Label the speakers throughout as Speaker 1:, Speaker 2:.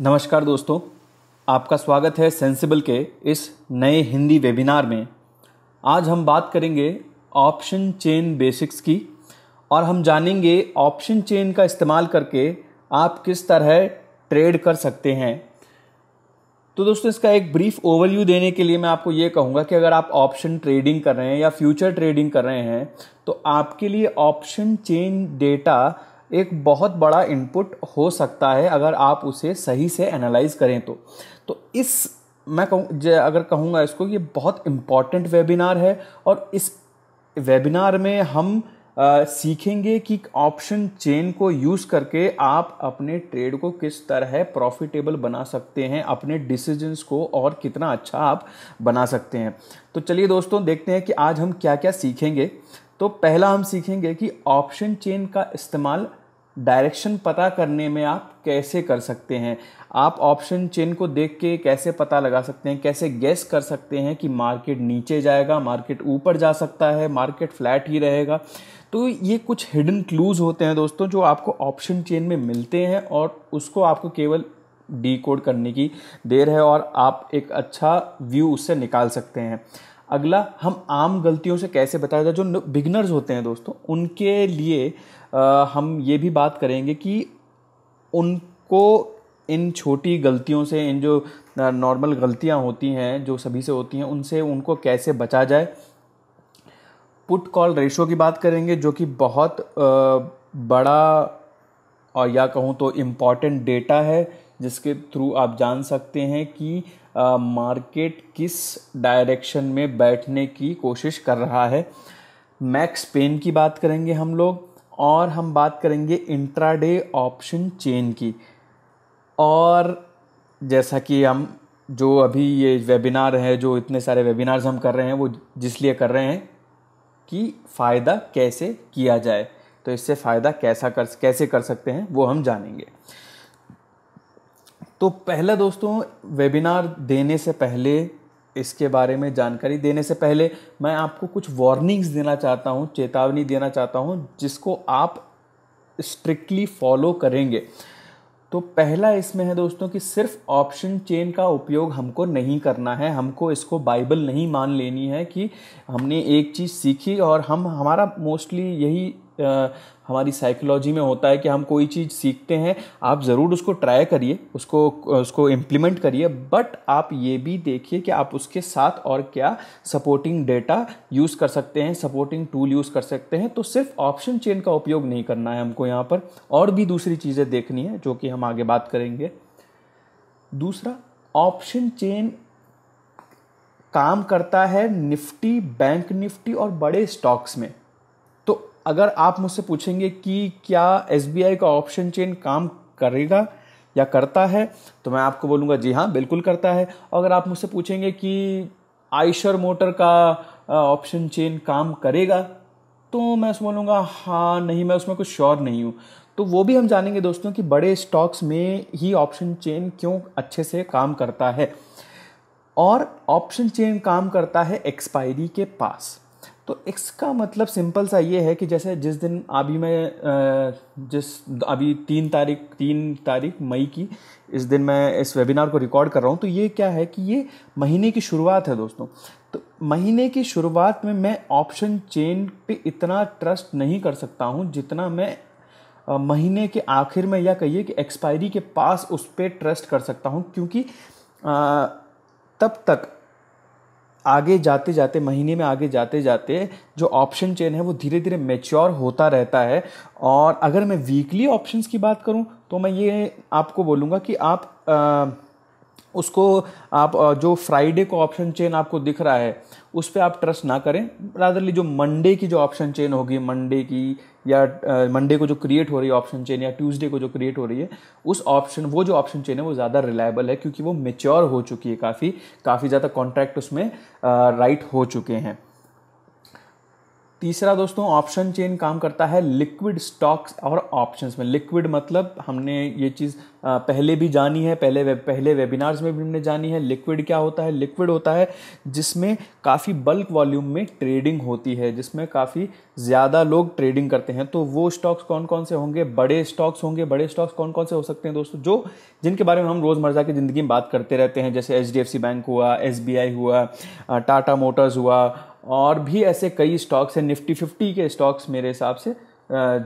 Speaker 1: नमस्कार दोस्तों आपका स्वागत है सेंसिबल के इस नए हिंदी वेबिनार में आज हम बात करेंगे ऑप्शन चेन बेसिक्स की और हम जानेंगे ऑप्शन चेन का इस्तेमाल करके आप किस तरह ट्रेड कर सकते हैं तो दोस्तों इसका एक ब्रीफ ओवरव्यू देने के लिए मैं आपको ये कहूँगा कि अगर आप ऑप्शन ट्रेडिंग कर रहे हैं या फ्यूचर ट्रेडिंग कर रहे हैं तो आपके लिए ऑप्शन चेन डेटा एक बहुत बड़ा इनपुट हो सकता है अगर आप उसे सही से एनालाइज करें तो तो इस मैं कहूँ अगर कहूँगा इसको ये बहुत इम्पॉर्टेंट वेबिनार है और इस वेबिनार में हम आ, सीखेंगे कि ऑप्शन चेन को यूज़ करके आप अपने ट्रेड को किस तरह प्रॉफिटेबल बना सकते हैं अपने डिसीजंस को और कितना अच्छा आप बना सकते हैं तो चलिए दोस्तों देखते हैं कि आज हम क्या क्या सीखेंगे तो पहला हम सीखेंगे कि ऑप्शन चेन का इस्तेमाल डायरेक्शन पता करने में आप कैसे कर सकते हैं आप ऑप्शन चेन को देख के कैसे पता लगा सकते हैं कैसे गैस कर सकते हैं कि मार्केट नीचे जाएगा मार्केट ऊपर जा सकता है मार्केट फ्लैट ही रहेगा तो ये कुछ हिडन क्लूज़ होते हैं दोस्तों जो आपको ऑप्शन चेन में मिलते हैं और उसको आपको केवल डी कोड करने की देर है और आप एक अच्छा व्यू उससे निकाल सकते हैं अगला हम आम गलतियों से कैसे बचा जाए जो बिगनर्स होते हैं दोस्तों उनके लिए आ, हम ये भी बात करेंगे कि उनको इन छोटी गलतियों से इन जो नॉर्मल गलतियां होती हैं जो सभी से होती हैं उनसे उनको कैसे बचा जाए पुट कॉल रेशो की बात करेंगे जो कि बहुत आ, बड़ा और या कहूँ तो इम्पॉर्टेंट डेटा है जिसके थ्रू आप जान सकते हैं कि मार्केट किस डायरेक्शन में बैठने की कोशिश कर रहा है मैक्स पेन की बात करेंगे हम लोग और हम बात करेंगे इंट्राडे ऑप्शन चेन की और जैसा कि हम जो अभी ये वेबिनार है जो इतने सारे वेबिनार्स हम कर रहे हैं वो जिसलिए कर रहे हैं कि फ़ायदा कैसे किया जाए तो इससे फ़ायदा कैसा कर कैसे कर सकते हैं वो हम जानेंगे तो पहला दोस्तों वेबिनार देने से पहले इसके बारे में जानकारी देने से पहले मैं आपको कुछ वार्निंग्स देना चाहता हूँ चेतावनी देना चाहता हूँ जिसको आप स्ट्रिक्टली फॉलो करेंगे तो पहला इसमें है दोस्तों कि सिर्फ ऑप्शन चेन का उपयोग हमको नहीं करना है हमको इसको बाइबल नहीं मान लेनी है कि हमने एक चीज़ सीखी और हम हमारा मोस्टली यही हमारी साइकोलॉजी में होता है कि हम कोई चीज़ सीखते हैं आप ज़रूर उसको ट्राई करिए उसको उसको इम्प्लीमेंट करिए बट आप ये भी देखिए कि आप उसके साथ और क्या सपोर्टिंग डेटा यूज़ कर सकते हैं सपोर्टिंग टूल यूज़ कर सकते हैं तो सिर्फ ऑप्शन चेन का उपयोग नहीं करना है हमको यहाँ पर और भी दूसरी चीज़ें देखनी है जो कि हम आगे बात करेंगे दूसरा ऑप्शन चेन काम करता है निफ्टी बैंक निफ्टी और बड़े स्टॉक्स में अगर आप मुझसे पूछेंगे कि क्या एस का ऑप्शन चेन काम करेगा या करता है तो मैं आपको बोलूँगा जी हाँ बिल्कुल करता है अगर आप मुझसे पूछेंगे कि आइशर मोटर का ऑप्शन चेन काम करेगा तो मैं उसमें बोलूँगा हाँ नहीं मैं उसमें कुछ श्योर नहीं हूँ तो वो भी हम जानेंगे दोस्तों कि बड़े स्टॉक्स में ही ऑप्शन चेन क्यों अच्छे से काम करता है और ऑप्शन चेन काम करता है एक्सपायरी के पास तो इसका मतलब सिंपल सा ये है कि जैसे जिस दिन अभी मैं जिस अभी तीन तारीख तीन तारीख मई की इस दिन मैं इस वेबिनार को रिकॉर्ड कर रहा हूँ तो ये क्या है कि ये महीने की शुरुआत है दोस्तों तो महीने की शुरुआत में मैं ऑप्शन चेन पे इतना ट्रस्ट नहीं कर सकता हूँ जितना मैं महीने के आखिर में या कहिए कि एक्सपायरी के पास उस पर ट्रस्ट कर सकता हूँ क्योंकि तब तक आगे जाते जाते महीने में आगे जाते जाते जो ऑप्शन चेन है वो धीरे धीरे मेच्योर होता रहता है और अगर मैं वीकली ऑप्शंस की बात करूं तो मैं ये आपको बोलूँगा कि आप आ, उसको आप जो फ्राइडे को ऑप्शन चेन आपको दिख रहा है उस पर आप ट्रस्ट ना करें रादरली जो मंडे की जो ऑप्शन चेन होगी मंडे की या मंडे को जो क्रिएट हो रही है ऑप्शन चेन या ट्यूसडे को जो क्रिएट हो रही है उस ऑप्शन वो जो ऑप्शन चेन है वो ज़्यादा रिलायबल है क्योंकि वो मेच्योर हो चुकी है काफ़ी काफ़ी ज़्यादा कॉन्ट्रैक्ट उसमें राइट हो चुके हैं तीसरा दोस्तों ऑप्शन चेन काम करता है लिक्विड स्टॉक्स और ऑप्शंस में लिक्विड मतलब हमने ये चीज़ पहले भी जानी है पहले वे, पहले वेबिनार्स में भी हमने जानी है लिक्विड क्या होता है लिक्विड होता है जिसमें काफ़ी बल्क वॉल्यूम में ट्रेडिंग होती है जिसमें काफ़ी ज़्यादा लोग ट्रेडिंग करते हैं तो वो स्टॉक्स कौन कौन से होंगे बड़े स्टॉक्स होंगे बड़े स्टॉक्स कौन कौन से हो सकते हैं दोस्तों जो जिनके बारे में हम रोज़मर्रा की ज़िंदगी में बात करते रहते हैं जैसे एच बैंक हुआ एस हुआ टाटा मोटर्स हुआ और भी ऐसे कई स्टॉक्स हैं निफ्टी फिफ्टी के स्टॉक्स मेरे हिसाब से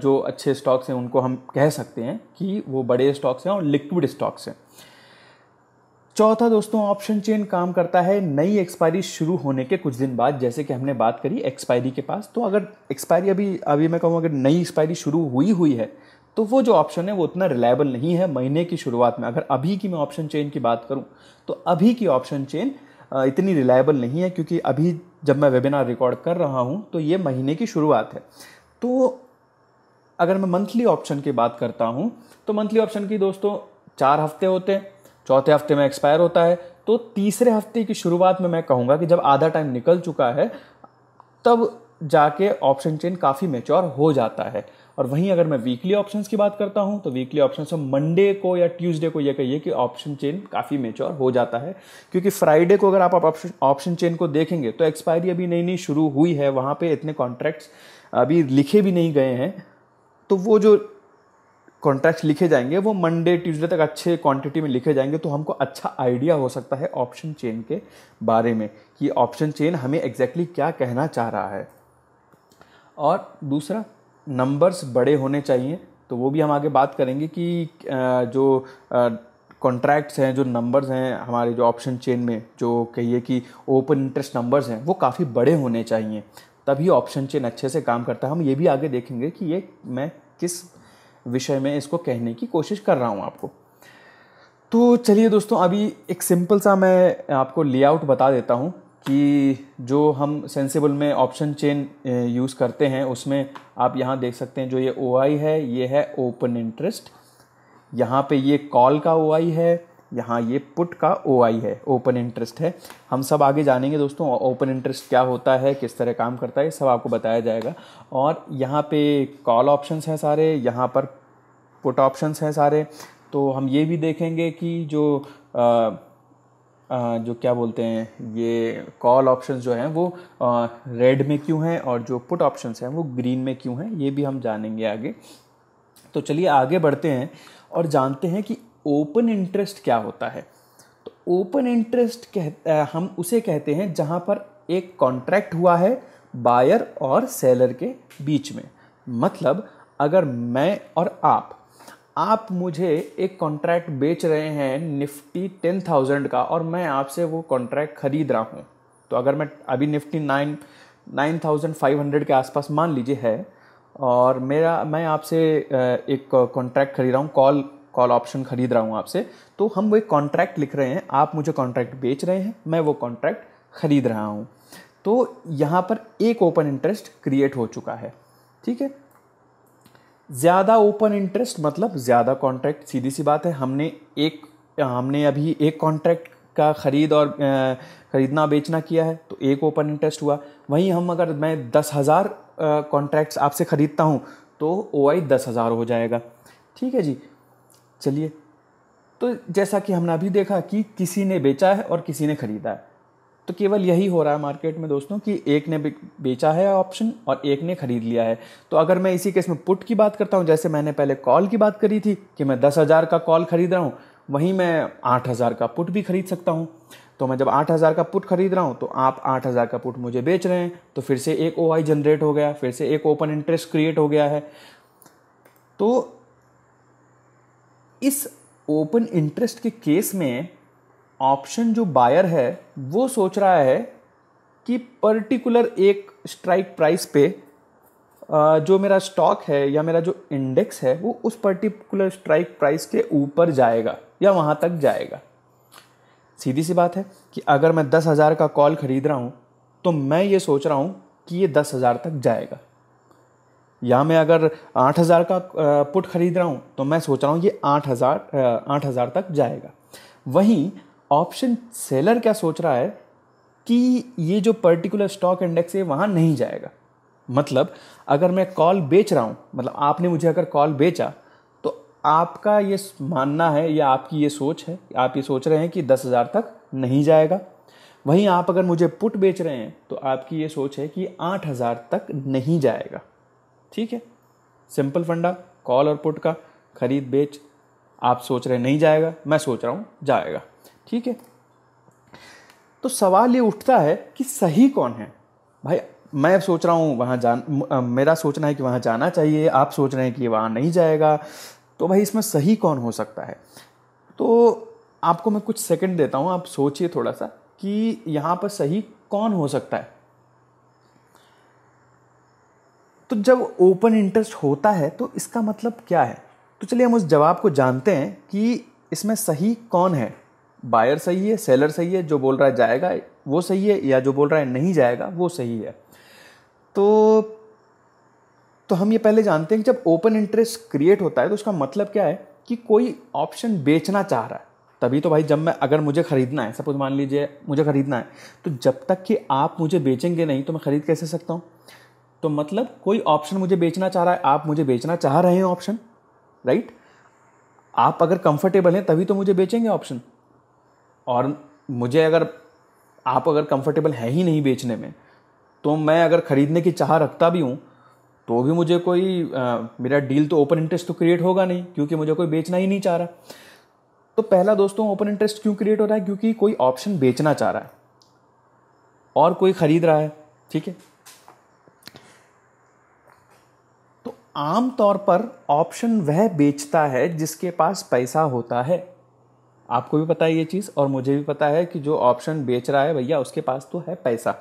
Speaker 1: जो अच्छे स्टॉक्स हैं उनको हम कह सकते हैं कि वो बड़े स्टॉक्स हैं और लिक्विड स्टॉक्स हैं चौथा दोस्तों ऑप्शन चेन काम करता है नई एक्सपायरी शुरू होने के कुछ दिन बाद जैसे कि हमने बात करी एक्सपायरी के पास तो अगर एक्सपायरी अभी अभी मैं कहूँ अगर नई एक्सपायरी शुरू हुई हुई है तो वो जो ऑप्शन है वो उतना रिलायबल नहीं है महीने की शुरुआत में अगर अभी की मैं ऑप्शन चेन की बात करूँ तो अभी की ऑप्शन चेन इतनी रिलायबल नहीं है क्योंकि अभी जब मैं वेबिनार रिकॉर्ड कर रहा हूँ तो ये महीने की शुरुआत है तो अगर मैं मंथली ऑप्शन की बात करता हूँ तो मंथली ऑप्शन की दोस्तों चार हफ्ते होते हैं चौथे हफ्ते में एक्सपायर होता है तो तीसरे हफ्ते की शुरुआत में मैं कहूँगा कि जब आधा टाइम निकल चुका है तब जाके ऑप्शन चेन काफ़ी मेच्योर हो जाता है और वहीं अगर मैं वीकली ऑप्शंस की बात करता हूं तो वीकली ऑप्शन में मंडे को या ट्यूसडे को यह कहिए कि ऑप्शन चेन काफ़ी मेच्योर हो जाता है क्योंकि फ्राइडे को अगर आप ऑप्शन ऑप्शन चेन को देखेंगे तो एक्सपायरी अभी नई नई शुरू हुई है वहाँ पर इतने कॉन्ट्रैक्ट्स अभी लिखे भी नहीं गए हैं तो वो जो कॉन्ट्रैक्ट्स लिखे जाएंगे वो मंडे ट्यूसडे तक अच्छे क्वांटिटी में लिखे जाएंगे तो हमको अच्छा आइडिया हो सकता है ऑप्शन चेन के बारे में कि ऑप्शन चेन हमें एग्जैक्टली exactly क्या कहना चाह रहा है और दूसरा नंबर्स बड़े होने चाहिए तो वो भी हम आगे बात करेंगे कि जो कॉन्ट्रैक्ट्स हैं जो नंबर्स हैं हमारे जो ऑप्शन चेन में जो कहिए कि ओपन इंटरेस्ट नंबर्स हैं वो काफ़ी बड़े होने चाहिए तभी ऑप्शन चेन अच्छे से काम करता है हम ये भी आगे देखेंगे कि ये मैं किस विषय में इसको कहने की कोशिश कर रहा हूँ आपको तो चलिए दोस्तों अभी एक सिंपल सा मैं आपको लेआउट बता देता हूँ कि जो हम सेंसेबल में ऑप्शन चेन यूज़ करते हैं उसमें आप यहाँ देख सकते हैं जो ये ओ है ये है ओपन इंटरेस्ट यहाँ पे ये कॉल का ओ है यहाँ ये पुट का ओ है ओपन इंटरेस्ट है हम सब आगे जानेंगे दोस्तों ओपन इंटरेस्ट क्या होता है किस तरह काम करता है सब आपको बताया जाएगा और यहाँ पे कॉल ऑप्शंस हैं सारे यहाँ पर पुट ऑप्शंस हैं सारे तो हम ये भी देखेंगे कि जो आ, जो क्या बोलते हैं ये कॉल ऑप्शन जो हैं वो रेड में क्यों हैं और जो पुट ऑप्शन हैं वो ग्रीन में क्यों हैं ये भी हम जानेंगे आगे तो चलिए आगे बढ़ते हैं और जानते हैं कि ओपन इंटरेस्ट क्या होता है तो ओपन इंटरेस्ट कह हम उसे कहते हैं जहाँ पर एक कॉन्ट्रैक्ट हुआ है बायर और सेलर के बीच में मतलब अगर मैं और आप आप मुझे एक कॉन्ट्रैक्ट बेच रहे हैं निफ्टी टेन थाउजेंड का और मैं आपसे वो कॉन्ट्रैक्ट खरीद रहा हूँ तो अगर मैं अभी Nifty nine nine thousand five hundred के आसपास मान लीजिए है और मेरा मैं आपसे एक कॉन्ट्रैक्ट खरीद रहा हूँ कॉल कॉल ऑप्शन खरीद रहा हूँ आपसे तो हम वो एक कॉन्ट्रैक्ट लिख रहे हैं आप मुझे कॉन्ट्रैक्ट बेच रहे हैं मैं वो कॉन्ट्रैक्ट खरीद रहा हूँ तो यहाँ पर एक ओपन इंटरेस्ट क्रिएट हो चुका है ठीक है ज़्यादा ओपन इंटरेस्ट मतलब ज़्यादा कॉन्ट्रैक्ट सीधी सी बात है हमने एक हमने अभी एक कॉन्ट्रैक्ट का ख़रीद और ख़रीदना बेचना किया है तो एक ओपन इंटरेस्ट हुआ वहीं हम अगर मैं दस हज़ार कॉन्ट्रैक्ट्स आपसे ख़रीदता हूँ तो ओ आई दस हज़ार हो जाएगा ठीक है जी चलिए तो जैसा कि हमने अभी देखा कि किसी ने बेचा है और किसी ने ख़रीदा है तो केवल यही हो रहा है मार्केट में दोस्तों कि एक ने बेचा है ऑप्शन और एक ने खरीद लिया है तो अगर मैं इसी केस में पुट की बात करता हूँ जैसे मैंने पहले कॉल की बात करी थी कि मैं दस हज़ार का कॉल खरीद रहा हूँ वहीं मैं आठ हज़ार का पुट भी खरीद सकता हूँ तो मैं जब आठ हज़ार का पुट खरीद रहा हूँ तो आप आठ हज़ार का पुट मुझे बेच रहे हैं तो फिर से एक ओ जनरेट हो गया फिर से एक ओपन इंटरेस्ट क्रिएट हो गया है तो इस ओपन इंटरेस्ट के केस में ऑप्शन जो बायर है वो सोच रहा है कि पर्टिकुलर एक स्ट्राइक प्राइस पे जो मेरा स्टॉक है या मेरा जो इंडेक्स है वो उस पर्टिकुलर स्ट्राइक प्राइस के ऊपर जाएगा या वहाँ तक जाएगा सीधी सी बात है कि अगर मैं दस हज़ार का कॉल ख़रीद रहा हूँ तो मैं ये सोच रहा हूँ कि ये दस हज़ार तक जाएगा या मैं अगर आठ हज़ार का पुट ख़रीद रहा हूँ तो मैं सोच रहा हूँ ये आठ हज़ार आठ हज़ार तक जाएगा वहीं ऑप्शन सेलर क्या सोच रहा है कि ये जो पर्टिकुलर स्टॉक इंडेक्स है वहाँ नहीं जाएगा मतलब अगर मैं कॉल बेच रहा हूँ मतलब आपने मुझे अगर कॉल बेचा तो आपका ये मानना है या आपकी ये सोच है आप ये सोच रहे हैं कि दस हज़ार तक नहीं जाएगा वहीं आप अगर मुझे पुट बेच रहे हैं तो आपकी ये सोच है कि आठ हज़ार तक नहीं जाएगा ठीक है सिंपल फंडा कॉल और पुट का खरीद बेच आप सोच रहे नहीं जाएगा मैं सोच रहा हूँ जाएगा ठीक है तो सवाल ये उठता है कि सही कौन है भाई मैं सोच रहा हूँ वहाँ जान मेरा सोचना है कि वहाँ जाना चाहिए आप सोच रहे हैं कि वहाँ नहीं जाएगा तो भाई इसमें सही कौन हो सकता है तो आपको मैं कुछ सेकंड देता हूँ आप सोचिए थोड़ा सा कि यहाँ पर सही कौन हो सकता है तो जब ओपन इंटरेस्ट होता है तो इसका मतलब क्या है तो चलिए हम उस जवाब को जानते हैं कि इसमें सही कौन है बायर सही है सेलर सही है जो बोल रहा है जाएगा वो सही है या जो बोल रहा है नहीं जाएगा वो सही है तो तो हम ये पहले जानते हैं कि जब ओपन इंटरेस्ट क्रिएट होता है तो उसका मतलब क्या है कि कोई ऑप्शन बेचना चाह रहा है तभी तो भाई जब मैं अगर मुझे ख़रीदना है सपोज मान लीजिए मुझे ख़रीदना है तो जब तक कि आप मुझे बेचेंगे नहीं तो मैं ख़रीद कैसे सकता हूँ तो मतलब कोई ऑप्शन मुझे बेचना चाह रहा है आप मुझे बेचना चाह रहे हैं ऑप्शन राइट आप अगर कंफर्टेबल हैं तभी तो मुझे बेचेंगे ऑप्शन और मुझे अगर आप अगर कंफर्टेबल है ही नहीं बेचने में तो मैं अगर ख़रीदने की चाह रखता भी हूँ तो भी मुझे कोई आ, मेरा डील तो ओपन इंटरेस्ट तो क्रिएट होगा नहीं क्योंकि मुझे कोई बेचना ही नहीं चाह रहा तो पहला दोस्तों ओपन इंटरेस्ट क्यों क्रिएट हो रहा है क्योंकि कोई ऑप्शन बेचना चाह रहा है और कोई ख़रीद रहा है ठीक है तो आमतौर पर ऑप्शन वह बेचता है जिसके पास पैसा होता है आपको भी पता है ये चीज़ और मुझे भी पता है कि जो ऑप्शन बेच रहा है भैया उसके पास तो है पैसा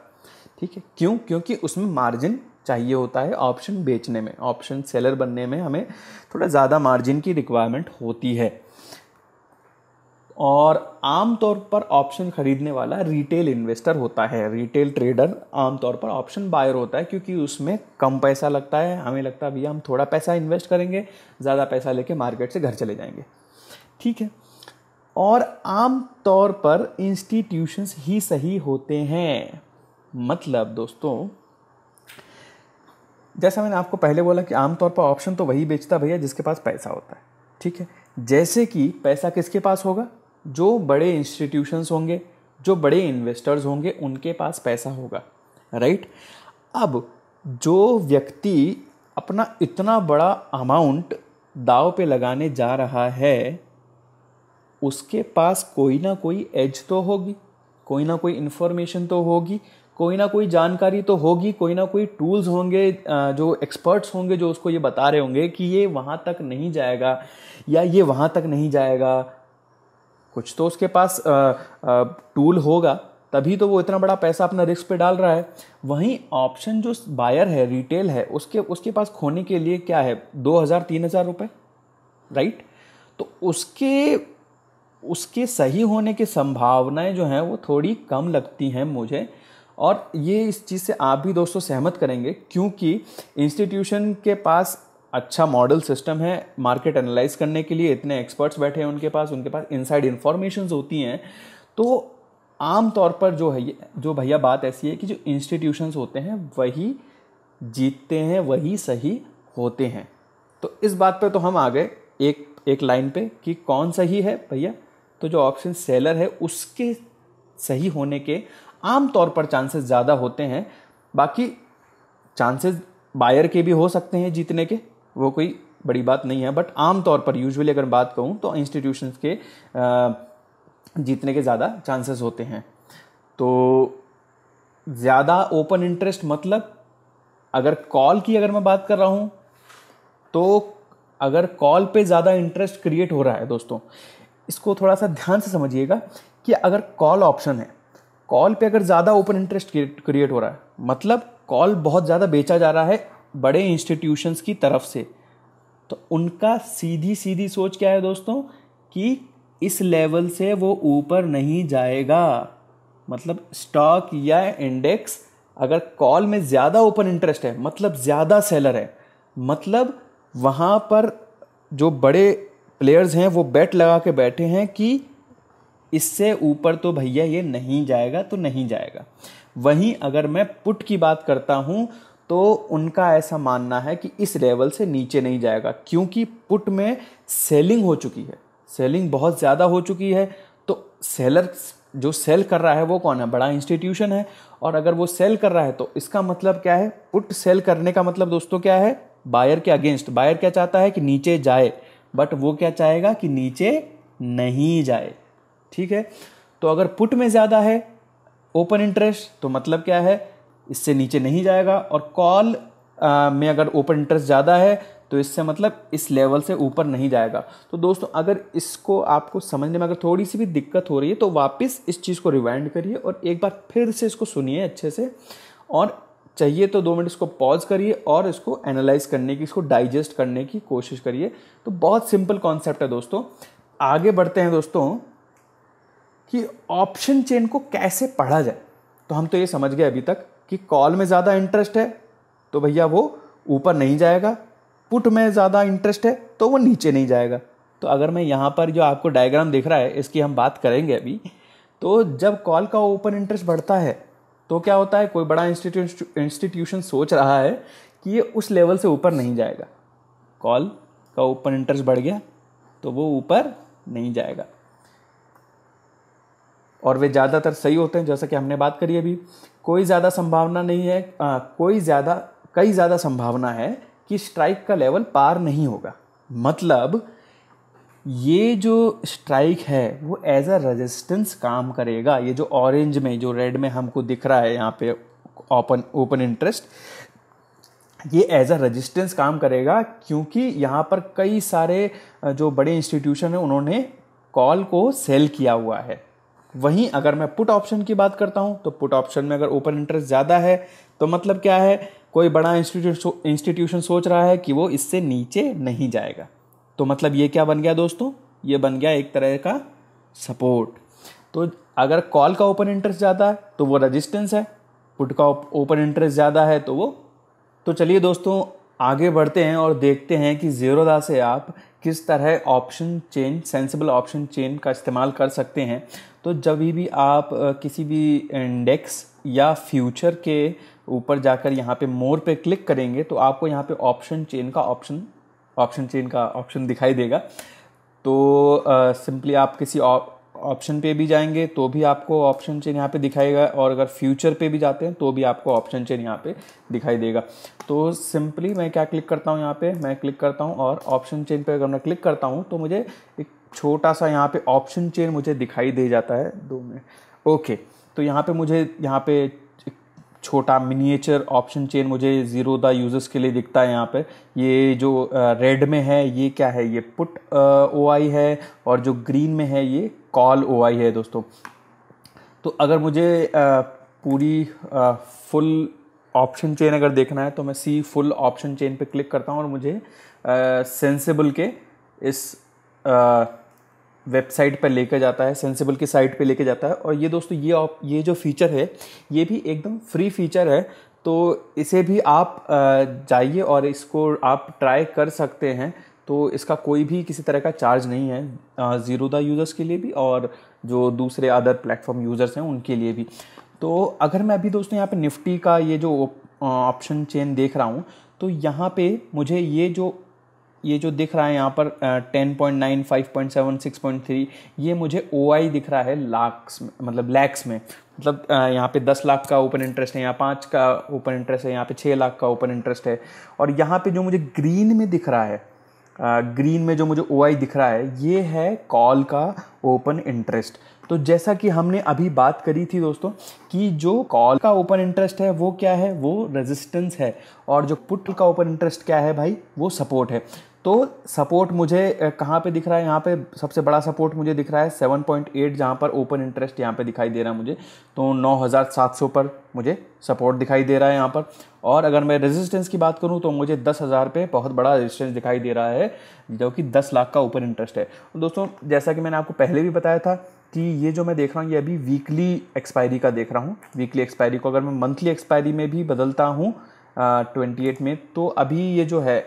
Speaker 1: ठीक है क्यों क्योंकि उसमें मार्जिन चाहिए होता है ऑप्शन बेचने में ऑप्शन सेलर बनने में हमें थोड़ा ज़्यादा मार्जिन की रिक्वायरमेंट होती है और आमतौर पर ऑप्शन खरीदने वाला रिटेल इन्वेस्टर होता है रिटेल ट्रेडर आमतौर पर ऑप्शन बायर होता है क्योंकि उसमें कम पैसा लगता है हमें लगता है भैया हम थोड़ा पैसा इन्वेस्ट करेंगे ज़्यादा पैसा लेके मार्केट से घर चले जाएंगे ठीक है और आम तौर पर इंस्टीट्यूशंस ही सही होते हैं मतलब दोस्तों जैसा मैंने आपको पहले बोला कि आमतौर पर ऑप्शन तो वही बेचता भैया जिसके पास पैसा होता है ठीक है जैसे कि पैसा किसके पास होगा जो बड़े इंस्टीट्यूशंस होंगे जो बड़े इन्वेस्टर्स होंगे उनके पास पैसा होगा राइट अब जो व्यक्ति अपना इतना बड़ा अमाउंट दाव पे लगाने जा रहा है उसके पास कोई ना कोई एज तो होगी कोई ना कोई इन्फॉर्मेशन तो होगी कोई ना कोई जानकारी तो होगी कोई ना कोई टूल्स होंगे जो एक्सपर्ट्स होंगे जो उसको ये बता रहे होंगे कि ये वहाँ तक नहीं जाएगा या ये वहाँ तक नहीं जाएगा कुछ तो उसके पास टूल होगा तभी तो वो इतना बड़ा पैसा अपना रिस्क पे डाल रहा है वहीं ऑप्शन जो बायर है रिटेल है उसके उसके पास खोने के लिए क्या है दो हज़ार तीन हज़ार रुपये राइट तो उसके उसके सही होने की संभावनाएं जो हैं वो थोड़ी कम लगती हैं मुझे और ये इस चीज़ से आप भी दोस्तों सहमत करेंगे क्योंकि इंस्टीट्यूशन के पास अच्छा मॉडल सिस्टम है मार्केट एनालाइज करने के लिए इतने एक्सपर्ट्स बैठे हैं उनके पास उनके पास इनसाइड इन्फॉर्मेशन होती हैं तो आम तौर पर जो है जो भैया बात ऐसी है कि जो इंस्टीट्यूशंस होते हैं वही जीतते हैं वही सही होते हैं तो इस बात पे तो हम आ गए एक एक लाइन पे कि कौन सही है भैया तो जो ऑप्शन सेलर है उसके सही होने के आम तौर पर चांसेस ज़्यादा होते हैं बाकी चांसेस बायर के भी हो सकते हैं जीतने के वो कोई बड़ी बात नहीं है बट आम तौर पर यूजुअली अगर बात करूँ तो इंस्टीट्यूशंस के जीतने के ज़्यादा चांसेस होते हैं तो ज़्यादा ओपन इंटरेस्ट मतलब अगर कॉल की अगर मैं बात कर रहा हूँ तो अगर कॉल पे ज़्यादा इंटरेस्ट क्रिएट हो रहा है दोस्तों इसको थोड़ा सा ध्यान से समझिएगा कि अगर कॉल ऑप्शन है कॉल पे अगर ज़्यादा ओपन इंटरेस्ट क्रिएट हो रहा है मतलब कॉल बहुत ज़्यादा बेचा जा रहा है बड़े इंस्टीट्यूशंस की तरफ से तो उनका सीधी सीधी सोच क्या है दोस्तों कि इस लेवल से वो ऊपर नहीं जाएगा मतलब स्टॉक या इंडेक्स अगर कॉल में ज़्यादा ओपन इंटरेस्ट है मतलब ज़्यादा सेलर है मतलब वहाँ पर जो बड़े प्लेयर्स हैं वो बैट लगा के बैठे हैं कि इससे ऊपर तो भैया ये नहीं जाएगा तो नहीं जाएगा वहीं अगर मैं पुट की बात करता हूँ तो उनका ऐसा मानना है कि इस लेवल से नीचे नहीं जाएगा क्योंकि पुट में सेलिंग हो चुकी है सेलिंग बहुत ज़्यादा हो चुकी है तो सेलर जो सेल कर रहा है वो कौन है बड़ा इंस्टीट्यूशन है और अगर वो सेल कर रहा है तो इसका मतलब क्या है पुट सेल करने का मतलब दोस्तों क्या है बायर के अगेंस्ट बायर क्या चाहता है कि नीचे जाए बट वो क्या चाहेगा कि नीचे नहीं जाए ठीक है तो अगर पुट में ज़्यादा है ओपन इंटरेस्ट तो मतलब क्या है इससे नीचे नहीं जाएगा और कॉल में अगर ओपन इंटरेस्ट ज़्यादा है तो इससे मतलब इस लेवल से ऊपर नहीं जाएगा तो दोस्तों अगर इसको आपको समझने में अगर थोड़ी सी भी दिक्कत हो रही है तो वापस इस चीज़ को रिवाइंड करिए और एक बार फिर से इसको सुनिए अच्छे से और चाहिए तो दो मिनट इसको पॉज करिए और इसको एनालाइज करने की इसको डाइजेस्ट करने की कोशिश करिए तो बहुत सिंपल कॉन्सेप्ट है दोस्तों आगे बढ़ते हैं दोस्तों कि ऑप्शन चेन को कैसे पढ़ा जाए तो हम तो ये समझ गए अभी तक कि कॉल में ज़्यादा इंटरेस्ट है तो भैया वो ऊपर नहीं जाएगा पुट में ज़्यादा इंटरेस्ट है तो वो नीचे नहीं जाएगा तो अगर मैं यहाँ पर जो आपको डायग्राम दिख रहा है इसकी हम बात करेंगे अभी तो जब कॉल का ओपन इंटरेस्ट बढ़ता है तो क्या होता है कोई बड़ा इंस्टीट्यूशन सोच रहा है कि ये उस लेवल से ऊपर नहीं जाएगा कॉल का ओपन इंटरेस्ट बढ़ गया तो वो ऊपर नहीं जाएगा और वे ज़्यादातर सही होते हैं जैसा कि हमने बात करी अभी कोई ज़्यादा संभावना नहीं है आ, कोई ज़्यादा कई ज़्यादा संभावना है कि स्ट्राइक का लेवल पार नहीं होगा मतलब ये जो स्ट्राइक है वो एज अ रेजिस्टेंस काम करेगा ये जो ऑरेंज में जो रेड में हमको दिख रहा है यहाँ पे ओपन ओपन इंटरेस्ट ये एज अ रेजिस्टेंस काम करेगा क्योंकि यहाँ पर कई सारे जो बड़े इंस्टीट्यूशन हैं उन्होंने कॉल को सेल किया हुआ है वहीं अगर मैं पुट ऑप्शन की बात करता हूँ तो पुट ऑप्शन में अगर ओपन इंटरेस्ट ज़्यादा है तो मतलब क्या है कोई बड़ा इंस्टीट्यूशन इंस्टीट्यूशन सोच रहा है कि वो इससे नीचे नहीं जाएगा तो मतलब ये क्या बन गया दोस्तों ये बन गया एक तरह का सपोर्ट तो अगर कॉल का ओपन इंटरेस्ट ज़्यादा है तो वो रजिस्टेंस है पुट का ओपन इंटरेस्ट ज़्यादा है तो वो तो चलिए दोस्तों आगे बढ़ते हैं और देखते हैं कि जीरोदा से आप किस तरह option chain sensible option chain का इस्तेमाल कर सकते हैं तो जब भी आप किसी भी इंडेक्स या फ्यूचर के ऊपर जाकर यहाँ पे मोर पे क्लिक करेंगे तो आपको यहाँ पे ऑप्शन चेन का ऑप्शन ऑप्शन चेन का ऑप्शन दिखाई देगा तो सिंपली आप किसी ऑप्शन पे भी जाएंगे तो भी आपको ऑप्शन चेन यहाँ पे दिखाएगा और अगर फ्यूचर पे भी जाते हैं तो भी आपको ऑप्शन चेन यहाँ पे दिखाई देगा तो सिंपली मैं क्या क्लिक करता हूँ यहाँ पे मैं क्लिक करता हूँ और ऑप्शन चेन पे अगर मैं क्लिक करता हूँ तो मुझे एक छोटा सा यहाँ पे ऑप्शन चेन मुझे दिखाई दे जाता है दो मिनट ओके तो यहाँ पे मुझे यहाँ पे छोटा मिनिएचर ऑप्शन चेन मुझे ज़ीरो द यूज़र्स के लिए दिखता है यहाँ पे ये जो रेड में है ये क्या है ये पुट ओ आई है और जो ग्रीन में है ये कॉल ओ आई है दोस्तों तो अगर मुझे पूरी फुल ऑप्शन चेन अगर देखना है तो मैं सी फुल ऑप्शन चेन पे क्लिक करता हूँ और मुझे सेंसेबल के इस आ, वेबसाइट पर लेकर जाता है सेंसिबल की साइट पर लेकर जाता है और ये दोस्तों ये आप ये जो फीचर है ये भी एकदम फ्री फीचर है तो इसे भी आप जाइए और इसको आप ट्राई कर सकते हैं तो इसका कोई भी किसी तरह का चार्ज नहीं है द यूज़र्स के लिए भी और जो दूसरे अदर प्लेटफॉर्म यूज़र्स हैं उनके लिए भी तो अगर मैं अभी दोस्तों यहाँ पे निफ्टी का ये जो ऑप्शन चेन देख रहा हूँ तो यहाँ पे मुझे ये जो ये जो दिख रहा है यहाँ पर ten point nine five point seven six point three ये मुझे ओ आई दिख रहा है लाख्स मतलब लैक्स में मतलब, मतलब यहाँ पे दस लाख का ओपन इंटरेस्ट है यहाँ पाँच का ओपन इंटरेस्ट है यहाँ पे छः लाख का ओपन इंटरेस्ट है और यहाँ पे जो मुझे ग्रीन में दिख रहा है ग्रीन में जो मुझे ओ दिख रहा है ये है कॉल का ओपन इंटरेस्ट तो जैसा कि हमने अभी बात करी थी दोस्तों कि जो कॉल का ओपन इंटरेस्ट है वो क्या है वो रेजिस्टेंस है और जो पुट का ओपन इंटरेस्ट क्या है भाई वो सपोर्ट है तो सपोर्ट मुझे कहाँ पे दिख रहा है यहाँ पे सबसे बड़ा सपोर्ट मुझे दिख रहा है 7.8 पॉइंट जहाँ पर ओपन इंटरेस्ट यहाँ पे दिखाई दे रहा है मुझे तो 9,700 पर मुझे सपोर्ट दिखाई दे रहा है यहाँ पर और अगर मैं रेजिस्टेंस की बात करूँ तो मुझे दस हज़ार पे बहुत बड़ा रेजिस्टेंस दिखाई दे रहा है जो कि दस लाख का ओपन इंटरेस्ट है दोस्तों जैसा कि मैंने आपको पहले भी बताया था कि ये जो मैं देख रहा हूँ ये अभी वीकली एक्सपायरी का देख रहा हूँ वीकली एक्सपायरी को अगर मैं मंथली एक्सपायरी में भी बदलता हूँ ट्वेंटी एट में तो अभी ये जो है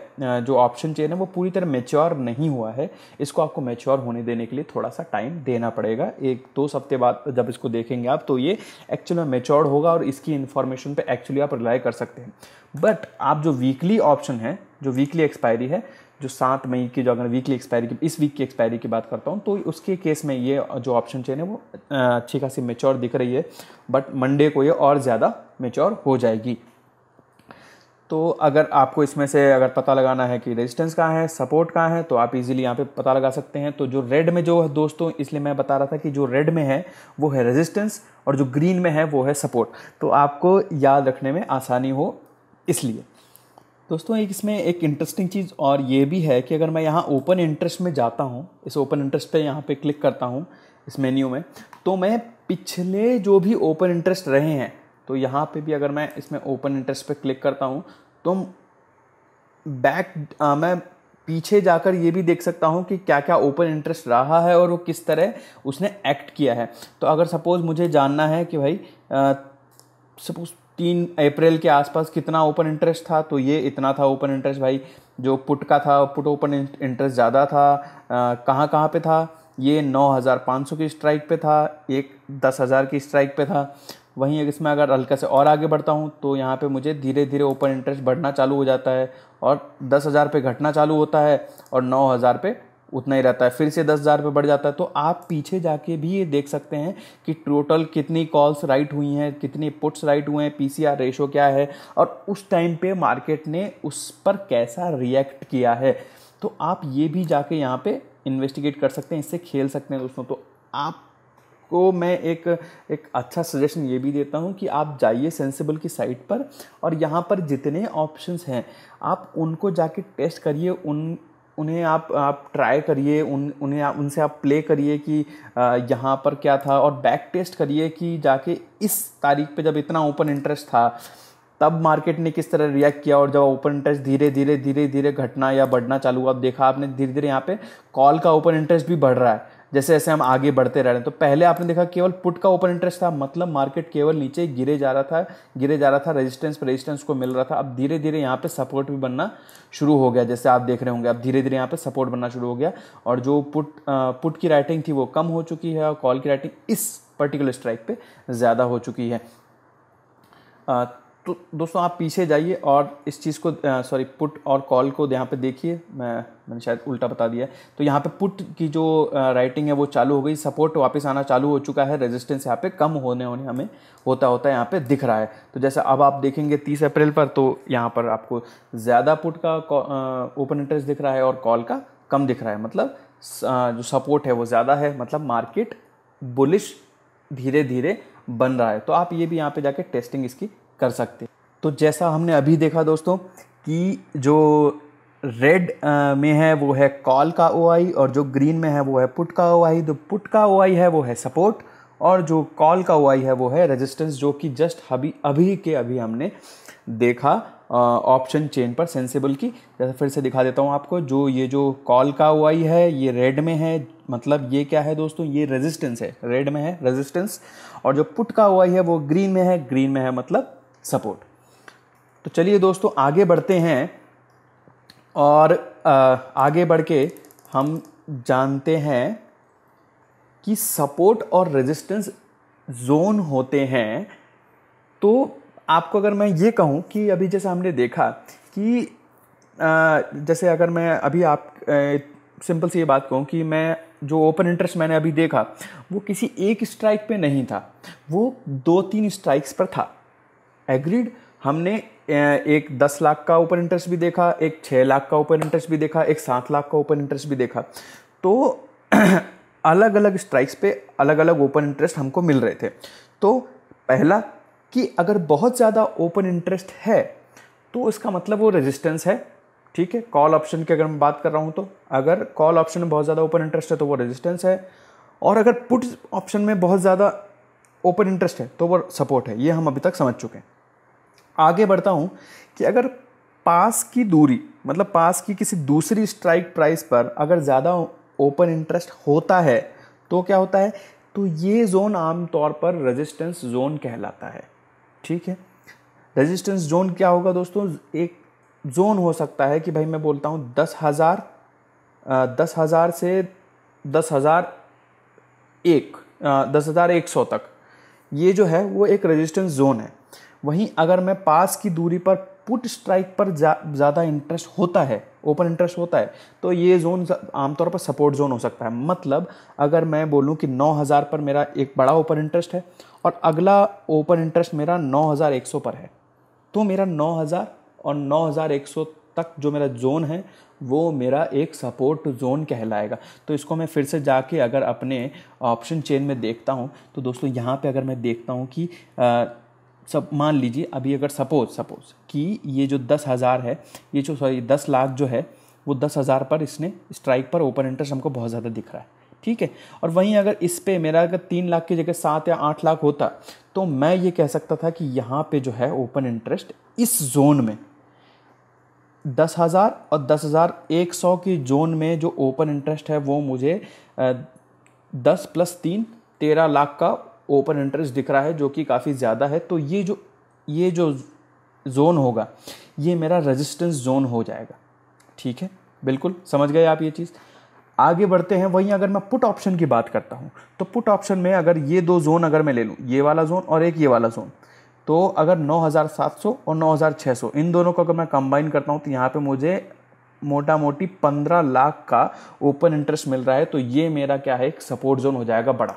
Speaker 1: जो ऑप्शन चेन है वो पूरी तरह मेच्योर नहीं हुआ है इसको आपको मेच्योर होने देने के लिए थोड़ा सा टाइम देना पड़ेगा एक दो हफ्ते बाद जब इसको देखेंगे आप तो ये एक्चुअल में मेच्योर्ड होगा और इसकी इन्फॉर्मेशन पे एक्चुअली आप रिलाई कर सकते हैं बट आप जो वीकली ऑप्शन है जो वीकली एक्सपायरी है जो सात मई की जो अगर वीकली एक्सपायरी की इस वीक की एक्सपायरी की बात करता हूँ तो उसके केस में ये जो ऑप्शन चेन है वो अच्छी खासी मेच्योर दिख रही है बट मंडे को ये और ज़्यादा मेच्योर हो जाएगी तो अगर आपको इसमें से अगर पता लगाना है कि रेजिस्टेंस कहाँ है सपोर्ट कहाँ है तो आप इजीली यहाँ पे पता लगा सकते हैं तो जो रेड में जो है दोस्तों इसलिए मैं बता रहा था कि जो रेड में है वो है रेजिस्टेंस और जो ग्रीन में है वो है सपोर्ट तो आपको याद रखने में आसानी हो इसलिए दोस्तों एक इसमें एक इंटरेस्टिंग चीज़ और ये भी है कि अगर मैं यहाँ ओपन इंटरेस्ट में जाता हूँ इस ओपन इंटरेस्ट पर यहाँ पर क्लिक करता हूँ इस मेन्यू में तो मैं पिछले जो भी ओपन इंटरेस्ट रहे हैं तो यहाँ पे भी अगर मैं इसमें ओपन इंटरेस्ट पे क्लिक करता हूँ तो बैक आ, मैं पीछे जाकर ये भी देख सकता हूँ कि क्या क्या ओपन इंटरेस्ट रहा है और वो किस तरह उसने एक्ट किया है तो अगर सपोज़ मुझे जानना है कि भाई सपोज़ तीन अप्रैल के आसपास कितना ओपन इंटरेस्ट था तो ये इतना था ओपन इंटरेस्ट भाई जो पुट का था पुट ओपन इंटरेस्ट ज़्यादा था कहाँ कहाँ पे था ये 9,500 की स्ट्राइक पे था एक 10,000 की स्ट्राइक पे था वहीं अगर इसमें अगर हल्का से और आगे बढ़ता हूँ तो यहाँ पे मुझे धीरे धीरे ओपन इंटरेस्ट बढ़ना चालू हो जाता है और दस हज़ार पे घटना चालू होता है और नौ हज़ार पे उतना ही रहता है फिर से दस हज़ार पे बढ़ जाता है तो आप पीछे जाके भी ये देख सकते हैं कि टोटल कितनी कॉल्स राइट हुई हैं कितनी पुट्स राइट हुए हैं पी रेशो क्या है और उस टाइम पे मार्केट ने उस पर कैसा रिएक्ट किया है तो आप ये भी जाके यहाँ पे इन्वेस्टिगेट कर सकते हैं इससे खेल सकते हैं दोस्तों तो आप आपको मैं एक एक अच्छा सजेशन ये भी देता हूँ कि आप जाइए सेंसेबल की साइट पर और यहाँ पर जितने ऑप्शंस हैं आप उनको जाके टेस्ट करिए उन उन्हें आप आप ट्राई करिए उन उन्हें आप उनसे आप प्ले करिए कि यहाँ पर क्या था और बैक टेस्ट करिए कि जाके इस तारीख पे जब इतना ओपन इंटरेस्ट था तब मार्केट ने किस तरह रिएक्ट किया और जब ओपन इंटरेस्ट धीरे धीरे धीरे धीरे घटना या बढ़ना चालू हुआ आप देखा आपने धीरे धीरे यहाँ पे कॉल का ओपन इंटरेस्ट भी बढ़ रहा है जैसे जैसे हम आगे बढ़ते रह रहे हैं तो पहले आपने देखा केवल पुट का ओपन इंटरेस्ट था मतलब मार्केट केवल नीचे गिरे जा रहा था गिरे जा रहा था रेजिस्टेंस पर रेजिस्टेंस को मिल रहा था अब धीरे धीरे यहाँ पे सपोर्ट भी बनना शुरू हो गया जैसे आप देख रहे होंगे अब धीरे धीरे यहाँ पे सपोर्ट बनना शुरू हो गया और जो पुट पुट की राइटिंग थी वो कम हो चुकी है और कॉल की राइटिंग इस पर्टिकुलर स्ट्राइक पर ज़्यादा हो चुकी है तो दोस्तों आप पीछे जाइए और इस चीज़ को सॉरी पुट और कॉल को यहाँ पे देखिए मैं मैंने शायद उल्टा बता दिया तो यहाँ पे पुट की जो राइटिंग है वो चालू हो गई सपोर्ट वापस आना चालू हो चुका है रेजिस्टेंस यहाँ पे कम होने होने हमें होता होता है यहाँ पे दिख रहा है तो जैसे अब आप देखेंगे तीस अप्रैल पर तो यहाँ पर आपको ज़्यादा पुट का ओपन इंटरेस्ट दिख रहा है और कॉल का कम दिख रहा है मतलब जो सपोर्ट है वो ज़्यादा है मतलब मार्केट बुलिश धीरे धीरे बन रहा है तो आप ये भी यहाँ पे जाके टेस्टिंग इसकी कर सकते तो जैसा हमने अभी देखा दोस्तों कि जो रेड में है वो है कॉल का ओ और जो ग्रीन में है वो है पुट का ओ तो पुट का ओ है वो है सपोर्ट और जो कॉल का ओ है वो है रेजिस्टेंस जो कि जस्ट अभी अभी के अभी हमने देखा ऑप्शन चेन पर सेंसेबल की जैसे फिर से दिखा देता हूँ आपको जो ये जो कॉल का ओ है ये रेड में है मतलब ये क्या है दोस्तों ये रेजिस्टेंस है रेड में है रेजिस्टेंस और जो पुट का ओ है वो ग्रीन में है ग्रीन में है मतलब सपोर्ट तो चलिए दोस्तों आगे बढ़ते हैं और आगे बढ़ के हम जानते हैं कि सपोर्ट और रेजिस्टेंस जोन होते हैं तो आपको अगर मैं ये कहूँ कि अभी जैसे हमने देखा कि जैसे अगर मैं अभी आप सिंपल सी ये बात कहूँ कि मैं जो ओपन इंटरेस्ट मैंने अभी देखा वो किसी एक स्ट्राइक पे नहीं था वो दो तीन स्ट्राइक्स पर था एग्रीड हमने एक दस लाख का ओपन इंटरेस्ट भी देखा एक छः लाख का ओपन इंटरेस्ट भी देखा एक सात लाख का ओपन इंटरेस्ट भी देखा तो अलग अलग स्ट्राइक्स पे अलग अलग ओपन इंटरेस्ट हमको मिल रहे थे तो पहला कि अगर बहुत ज़्यादा ओपन इंटरेस्ट है तो इसका मतलब वो रेजिस्टेंस है ठीक है कॉल ऑप्शन की अगर मैं बात कर रहा हूँ तो अगर कॉल ऑप्शन में बहुत ज़्यादा ओपन इंटरेस्ट है तो वो रेजिस्टेंस है और अगर पुट ऑप्शन में बहुत ज़्यादा ओपन इंटरेस्ट है तो वो सपोर्ट है ये हम अभी तक समझ चुके हैं आगे बढ़ता हूँ कि अगर पास की दूरी मतलब पास की किसी दूसरी स्ट्राइक प्राइस पर अगर ज़्यादा ओपन इंटरेस्ट होता है तो क्या होता है तो ये जोन आमतौर पर रेजिस्टेंस जोन कहलाता है ठीक है रेजिस्टेंस जोन क्या होगा दोस्तों एक जोन हो सकता है कि भाई मैं बोलता हूँ दस हज़ार दस हज़ार से दस हज़ार एक दस हज़ार एक सौ तक ये जो है वो एक रेजिस्टेंस जोन है वहीं अगर मैं पास की दूरी पर पुट स्ट्राइक पर ज़्यादा इंटरेस्ट होता है ओपन इंटरेस्ट होता है तो ये जोन आमतौर पर सपोर्ट जोन हो सकता है मतलब अगर मैं बोलूँ कि 9000 पर मेरा एक बड़ा ओपन इंटरेस्ट है और अगला ओपन इंटरेस्ट मेरा 9100 पर है तो मेरा 9000 और 9100 तक जो मेरा जोन है वो मेरा एक सपोर्ट जोन कहलाएगा तो इसको मैं फिर से जाके अगर अपने ऑप्शन चेन में देखता हूँ तो दोस्तों यहाँ पे अगर मैं देखता हूँ कि आ, सब मान लीजिए अभी अगर सपोज सपोज कि ये जो दस हज़ार है ये जो सॉरी दस लाख जो है वो दस हज़ार पर इसने स्ट्राइक पर ओपन इंटरेस्ट हमको बहुत ज़्यादा दिख रहा है ठीक है और वहीं अगर इस पे मेरा अगर तीन लाख की जगह सात या आठ लाख होता तो मैं ये कह सकता था कि यहाँ पे जो है ओपन इंटरेस्ट इस जोन में दस हज़ार और दस हज़ार एक सौ की जोन में जो ओपन इंटरेस्ट है वो मुझे दस प्लस तीन तेरह लाख का ओपन इंटरेस्ट दिख रहा है जो कि काफ़ी ज़्यादा है तो ये जो ये जो जोन होगा ये मेरा रेजिस्टेंस जोन हो जाएगा ठीक है बिल्कुल समझ गए आप ये चीज़ आगे बढ़ते हैं वहीं अगर मैं पुट ऑप्शन की बात करता हूँ तो पुट ऑप्शन में अगर ये दो जोन अगर मैं ले लूँ ये वाला जोन और एक ये वाला जोन तो अगर 9,700 और 9,600 इन दोनों को अगर मैं कंबाइन करता हूँ तो यहाँ पे मुझे मोटा मोटी 15 लाख का ओपन इंटरेस्ट मिल रहा है तो ये मेरा क्या है एक सपोर्ट जोन हो जाएगा बड़ा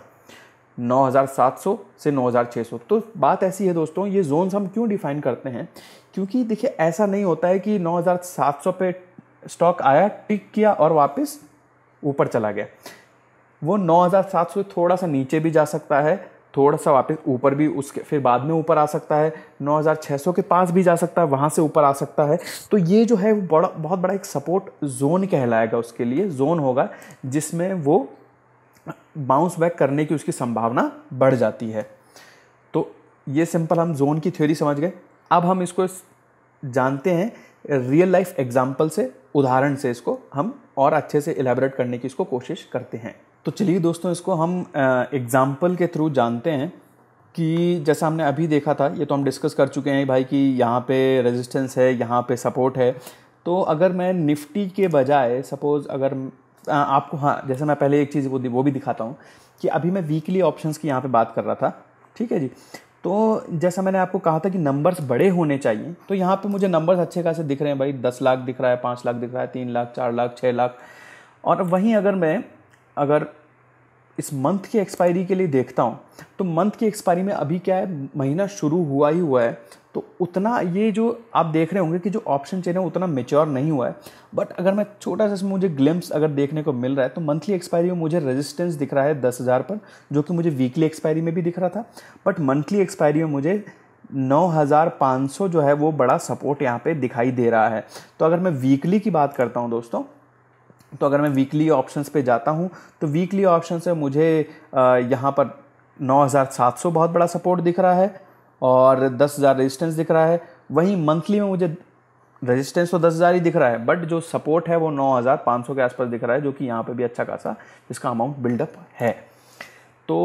Speaker 1: 9,700 से 9,600 तो बात ऐसी है दोस्तों ये जोन्स हम क्यों डिफाइन करते हैं क्योंकि देखिए ऐसा नहीं होता है कि 9,700 पे स्टॉक आया टिक किया और वापस ऊपर चला गया वो 9,700 से थोड़ा सा नीचे भी जा सकता है थोड़ा सा वापस ऊपर भी उसके फिर बाद में ऊपर आ सकता है 9600 के पास भी जा सकता है वहाँ से ऊपर आ सकता है तो ये जो है वो बड़ा बहुत बड़ा एक सपोर्ट जोन कहलाएगा उसके लिए जोन होगा जिसमें वो बाउंस बैक करने की उसकी संभावना बढ़ जाती है तो ये सिंपल हम जोन की थ्योरी समझ गए अब हम इसको जानते हैं रियल लाइफ एग्जाम्पल से उदाहरण से इसको हम और अच्छे से एलेबरेट करने की इसको कोशिश करते हैं तो चलिए दोस्तों इसको हम एग्ज़ाम्पल के थ्रू जानते हैं कि जैसा हमने अभी देखा था ये तो हम डिस्कस कर चुके हैं भाई कि यहाँ पे रेजिस्टेंस है यहाँ पे सपोर्ट है तो अगर मैं निफ्टी के बजाय सपोज़ अगर आपको हाँ जैसे मैं पहले एक चीज़ वो वो भी दिखाता हूँ कि अभी मैं वीकली ऑप्शंस की यहाँ पे बात कर रहा था ठीक है जी तो जैसा मैंने आपको कहा था कि नंबर्स बड़े होने चाहिए तो यहाँ पे मुझे नंबर्स अच्छे खासे दिख रहे हैं भाई दस लाख दिख रहा है पाँच लाख दिख रहा है तीन लाख चार लाख छः लाख और वहीं अगर मैं अगर इस मंथ की एक्सपायरी के लिए देखता हूँ तो मंथ की एक्सपायरी में अभी क्या है महीना शुरू हुआ ही हुआ है तो उतना ये जो आप देख रहे होंगे कि जो ऑप्शन चेन है उतना मेच्योर नहीं हुआ है बट अगर मैं छोटा सा मुझे ग्लिम्स अगर देखने को मिल रहा है तो मंथली एक्सपायरी में मुझे रेजिस्टेंस दिख रहा है दस हज़ार पर जो कि मुझे वीकली एक्सपायरी में भी दिख रहा था बट मंथली एक्सपायरी में मुझे नौ हज़ार पाँच सौ जो है वो बड़ा सपोर्ट यहाँ पे दिखाई दे रहा है तो अगर मैं वीकली की बात करता हूँ दोस्तों तो अगर मैं वीकली ऑप्शंस पे जाता हूँ तो वीकली ऑप्शन से मुझे यहाँ पर 9700 बहुत बड़ा सपोर्ट दिख रहा है और 10000 रेजिस्टेंस दिख रहा है वहीं मंथली में मुझे रेजिस्टेंस तो 10000 ही दिख रहा है बट जो सपोर्ट है वो 9500 के आसपास दिख रहा है जो कि यहाँ पे भी अच्छा खासा इसका अमाउंट बिल्डअप है तो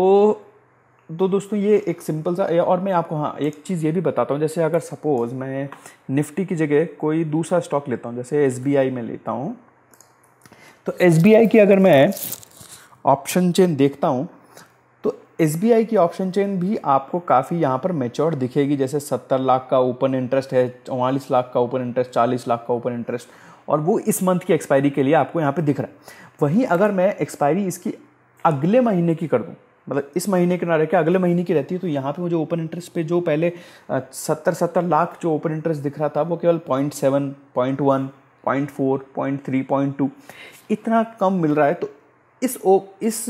Speaker 1: तो दोस्तों ये एक सिंपल सा और मैं आपको हाँ एक चीज़ ये भी बताता हूँ जैसे अगर सपोज़ मैं निफ्टी की जगह कोई दूसरा स्टॉक लेता हूँ जैसे एस में लेता हूँ तो एस की अगर मैं ऑप्शन चेन देखता हूँ तो एस की ऑप्शन चेन भी आपको काफ़ी यहाँ पर मेच्योर दिखेगी जैसे सत्तर लाख का ओपन इंटरेस्ट है चौवालीस लाख का ओपन इंटरेस्ट चालीस लाख का ओपन इंटरेस्ट और वो इस मंथ की एक्सपायरी के लिए आपको यहाँ पर दिख रहा है वहीं अगर मैं एक्सपायरी इसकी अगले महीने की कर दूँ मतलब इस महीने के ना रह के अगले महीने की रहती है तो यहाँ पे मुझे ओपन इंटरेस्ट पे जो पहले सत्तर सत्तर लाख जो ओपन इंटरेस्ट दिख रहा था वो केवल point seven point one point four point three point two इतना कम मिल रहा है तो इस ओ, इस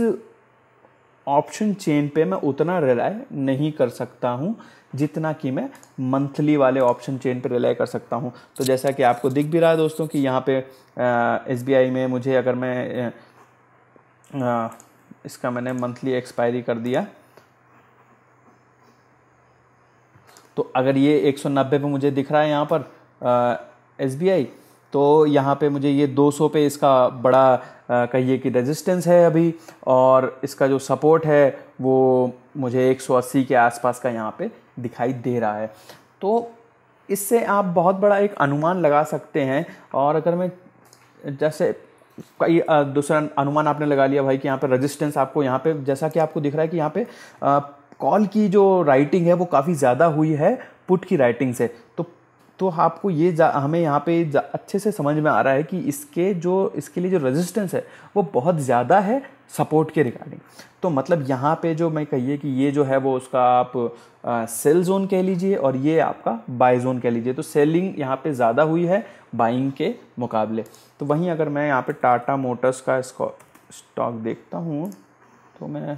Speaker 1: ऑप्शन चेन पे मैं उतना रिलाय नहीं कर सकता हूँ जितना कि मैं मंथली वाले ऑप्शन चेन पे रिलाय कर सकता हूँ तो जैसा कि आपको दिख भी रहा है दोस्तों कि यहाँ पे एस में मुझे अगर मैं आ, इसका मैंने मंथली एक्सपायरी कर दिया तो अगर ये एक सौ नब्बे पे मुझे दिख रहा है यहाँ पर एस बी आई तो यहाँ पे मुझे ये 200 पे इसका बड़ा कहिए कि रेजिस्टेंस है अभी और इसका जो सपोर्ट है वो मुझे 180 के आसपास का यहाँ पे दिखाई दे रहा है तो इससे आप बहुत बड़ा एक अनुमान लगा सकते हैं और अगर मैं जैसे कई दूसरा अनुमान आपने लगा लिया भाई कि यहाँ पे रेजिस्टेंस आपको यहाँ पे जैसा कि आपको दिख रहा है कि यहाँ पे कॉल की जो राइटिंग है वो काफ़ी ज़्यादा हुई है पुट की राइटिंग से तो तो आपको ये हमें यहाँ पे अच्छे से समझ में आ रहा है कि इसके जो इसके लिए जो रेजिस्टेंस है वो बहुत ज़्यादा है सपोर्ट के रिगार्डिंग तो मतलब यहाँ पे जो मैं कहिए कि ये जो है वो उसका आप सेल जोन कह लीजिए और ये आपका बाय जोन कह लीजिए तो सेलिंग यहाँ पे ज़्यादा हुई है बाइंग के मुकाबले तो वहीं अगर मैं यहाँ पे टाटा मोटर्स का स्टॉक देखता हूँ तो मैं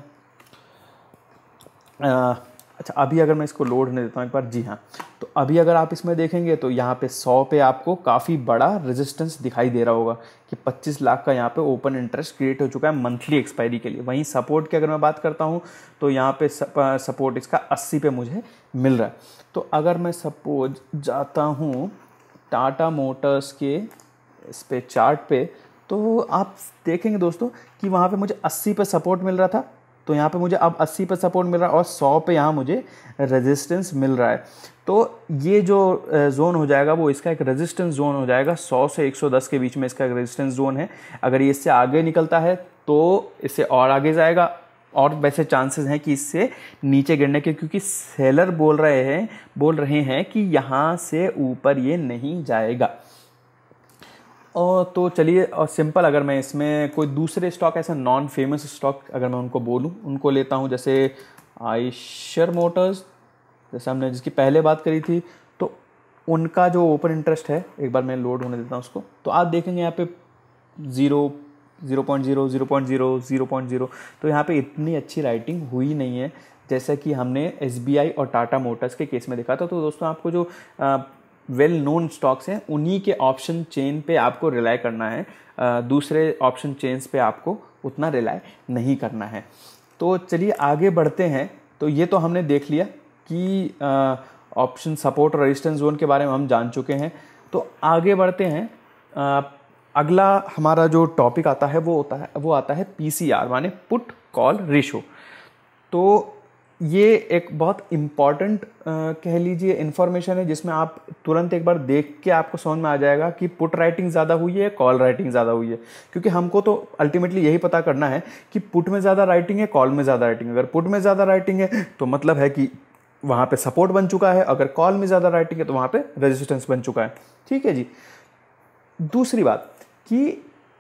Speaker 1: आ, अच्छा अभी अगर मैं इसको लोड होने देता हूँ एक बार जी हाँ तो अभी अगर आप इसमें देखेंगे तो यहाँ पे सौ पे आपको काफ़ी बड़ा रेजिस्टेंस दिखाई दे रहा होगा कि 25 लाख का यहाँ पे ओपन इंटरेस्ट क्रिएट हो चुका है मंथली एक्सपायरी के लिए वहीं सपोर्ट की अगर मैं बात करता हूँ तो यहाँ पे सपोर्ट इसका 80 पे मुझे मिल रहा है तो अगर मैं सपोज जाता हूँ टाटा मोटर्स के इस पर चार्ट पे तो आप देखेंगे दोस्तों कि वहाँ पे मुझे 80 पे सपोर्ट मिल रहा था तो यहाँ पे मुझे अब 80 पे सपोर्ट मिल रहा है और 100 पे यहाँ मुझे रेजिस्टेंस मिल रहा है तो ये जो जोन हो जाएगा वो इसका एक रेजिस्टेंस जोन हो जाएगा 100 से 110 के बीच में इसका एक रेजिस्टेंस जोन है अगर ये इससे आगे निकलता है तो इससे और आगे जाएगा और वैसे चांसेस हैं कि इससे नीचे गिरने के क्योंकि सेलर बोल रहे हैं बोल रहे हैं कि यहाँ से ऊपर ये नहीं जाएगा और तो चलिए और सिंपल अगर मैं इसमें कोई दूसरे स्टॉक ऐसा नॉन फेमस स्टॉक अगर मैं उनको बोलूँ उनको लेता हूँ जैसे आइशर मोटर्स जैसे हमने जिसकी पहले बात करी थी तो उनका जो ओपन इंटरेस्ट है एक बार मैं लोड होने देता हूँ उसको तो आप देखेंगे यहाँ पे zero zero point zero zero point zero zero point zero तो यहाँ पे इतनी अच्छी राइटिंग हुई नहीं है जैसा कि हमने एस और टाटा मोटर्स के केस में देखा था तो दोस्तों आपको जो वेल नोन स्टॉक्स हैं उन्हीं के ऑप्शन चेन पे आपको रिलाई करना है दूसरे ऑप्शन चेन्स पे आपको उतना रिलाई नहीं करना है तो चलिए आगे बढ़ते हैं तो ये तो हमने देख लिया कि ऑप्शन सपोर्ट और रजिस्टेंस जोन के बारे में हम जान चुके हैं तो आगे बढ़ते हैं आ, अगला हमारा जो टॉपिक आता है वो होता है वो आता है पी सी आर माने पुट कॉल रेशो तो ये एक बहुत इम्पॉर्टेंट कह लीजिए इन्फॉर्मेशन है जिसमें आप तुरंत एक बार देख के आपको समझ में आ जाएगा कि पुट राइटिंग ज़्यादा हुई है कॉल राइटिंग ज़्यादा हुई है क्योंकि हमको तो अल्टीमेटली यही पता करना है कि पुट में ज़्यादा राइटिंग है कॉल में ज़्यादा राइटिंग अगर पुट में ज़्यादा राइटिंग है तो मतलब है कि वहाँ पर सपोर्ट बन चुका है अगर कॉल में ज़्यादा राइटिंग है तो वहाँ पर रेजिस्टेंस बन चुका है ठीक है जी दूसरी बात कि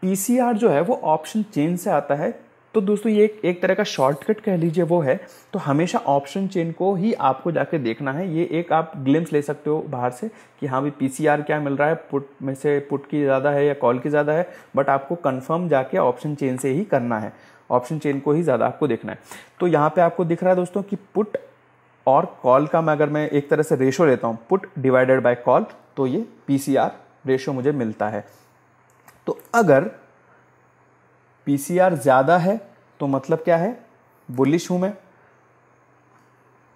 Speaker 1: पी जो है वो ऑप्शन चेंज से आता है तो दोस्तों ये एक, एक तरह का शॉर्टकट कह लीजिए वो है तो हमेशा ऑप्शन चेन को ही आपको जाके देखना है ये एक आप ग्लिम्स ले सकते हो बाहर से कि हाँ भाई पी क्या मिल रहा है पुट में से पुट की ज़्यादा है या कॉल की ज़्यादा है बट आपको कन्फर्म जाके ऑप्शन चेन से ही करना है ऑप्शन चेन को ही ज़्यादा आपको देखना है तो यहाँ पर आपको दिख रहा है दोस्तों कि पुट और कॉल का मैं अगर मैं एक तरह से रेशो लेता हूँ पुट डिवाइडेड बाय कॉल तो ये पी रेशो मुझे मिलता है तो अगर पी ज़्यादा है तो मतलब क्या है बुलिश हूँ मैं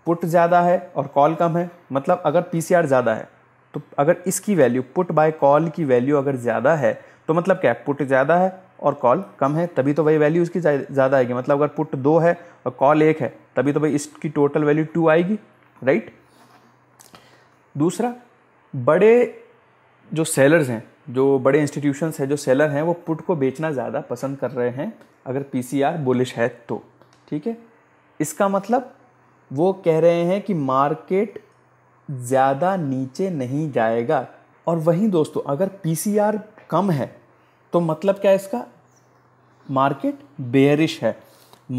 Speaker 1: पुट ज़्यादा है और कॉल कम है मतलब अगर पी ज़्यादा है तो अगर इसकी वैल्यू पुट बाय कॉल की वैल्यू अगर ज़्यादा है तो मतलब क्या है पुट ज़्यादा है और कॉल कम है तभी तो वही वैल्यू इसकी ज़्यादा आएगी मतलब अगर पुट दो है और कॉल एक है तभी तो भाई इसकी टोटल वैल्यू टू आएगी राइट दूसरा बड़े जो सेलर्स हैं जो बड़े इंस्टीट्यूशंस हैं जो सेलर हैं वो पुट को बेचना ज़्यादा पसंद कर रहे हैं अगर पी सी आर बुलिश है तो ठीक है इसका मतलब वो कह रहे हैं कि मार्केट ज़्यादा नीचे नहीं जाएगा और वहीं दोस्तों अगर पी सी आर कम है तो मतलब क्या है इसका मार्केट बेयरिश है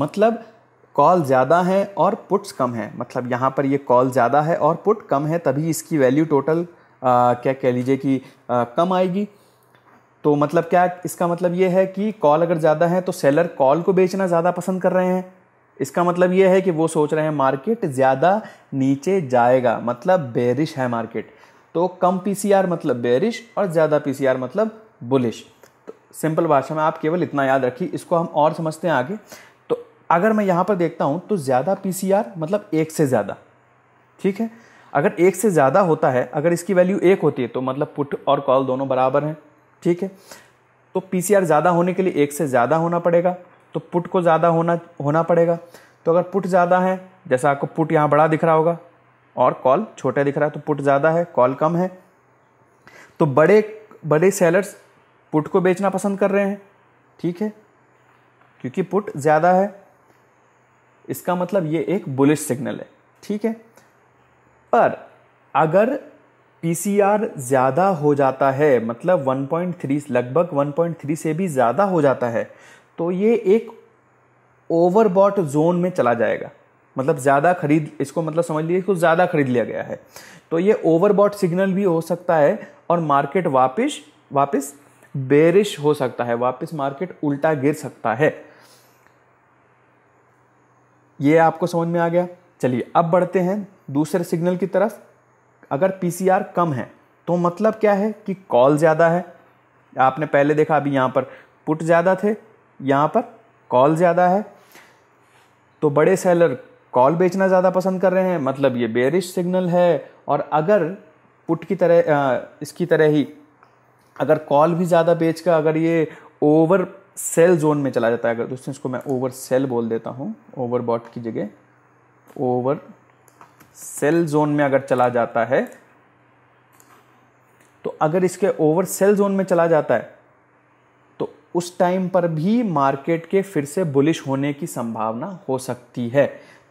Speaker 1: मतलब कॉल ज़्यादा है और पुट्स कम हैं मतलब यहाँ पर ये कॉल ज़्यादा है और पुट कम है तभी इसकी वैल्यू टोटल क्या कह लीजिए कि आ, कम आएगी तो मतलब क्या इसका मतलब ये है कि कॉल अगर ज़्यादा है तो सेलर कॉल को बेचना ज़्यादा पसंद कर रहे हैं इसका मतलब ये है कि वो सोच रहे हैं मार्केट ज़्यादा नीचे जाएगा मतलब बेरिश है मार्केट तो कम पीसीआर मतलब बेरिश और ज़्यादा पीसीआर मतलब बुलिश तो सिंपल भाषा में आप केवल इतना याद रखिए इसको हम और समझते हैं आगे तो अगर मैं यहाँ पर देखता हूँ तो ज़्यादा पीसीआर मतलब एक से ज़्यादा ठीक है अगर एक से ज़्यादा होता है अगर इसकी वैल्यू एक होती है तो मतलब पुट और कॉल दोनों बराबर हैं ठीक है तो पी ज़्यादा होने के लिए एक से ज़्यादा होना पड़ेगा तो पुट को ज़्यादा होना होना पड़ेगा तो अगर पुट ज़्यादा है जैसा आपको पुट यहाँ बड़ा दिख रहा होगा और कॉल छोटा दिख रहा है तो पुट ज़्यादा है कॉल कम है तो बड़े बड़े सेलर्स पुट को बेचना पसंद कर रहे हैं ठीक है क्योंकि पुट ज़्यादा है इसका मतलब ये एक बुलिश सिग्नल है ठीक है पर अगर पीसीआर ज़्यादा हो जाता है मतलब 1.3 लगभग 1.3 से भी ज़्यादा हो जाता है तो ये एक ओवरबॉट जोन में चला जाएगा मतलब ज़्यादा खरीद इसको मतलब समझ लीजिए कुछ ज़्यादा खरीद लिया गया है तो ये ओवरबॉट सिग्नल भी हो सकता है और मार्केट वापस वापस बेरिश हो सकता है वापस मार्केट उल्टा गिर सकता है ये आपको समझ में आ गया चलिए अब बढ़ते हैं दूसरे सिग्नल की तरफ अगर पी कम है तो मतलब क्या है कि कॉल ज़्यादा है आपने पहले देखा अभी यहाँ पर पुट ज़्यादा थे यहाँ पर कॉल ज़्यादा है तो बड़े सेलर कॉल बेचना ज़्यादा पसंद कर रहे हैं मतलब ये बेरिश सिग्नल है और अगर पुट की तरह आ, इसकी तरह ही अगर कॉल भी ज़्यादा बेच कर अगर ये ओवर सेल जोन में चला जाता है अगर दोस्तों इसको मैं ओवर सेल बोल देता हूँ ओवर बॉट की जगह ओवर सेल जोन में अगर चला जाता है तो अगर इसके ओवर सेल जोन में चला जाता है तो उस टाइम पर भी मार्केट के फिर से बुलिश होने की संभावना हो सकती है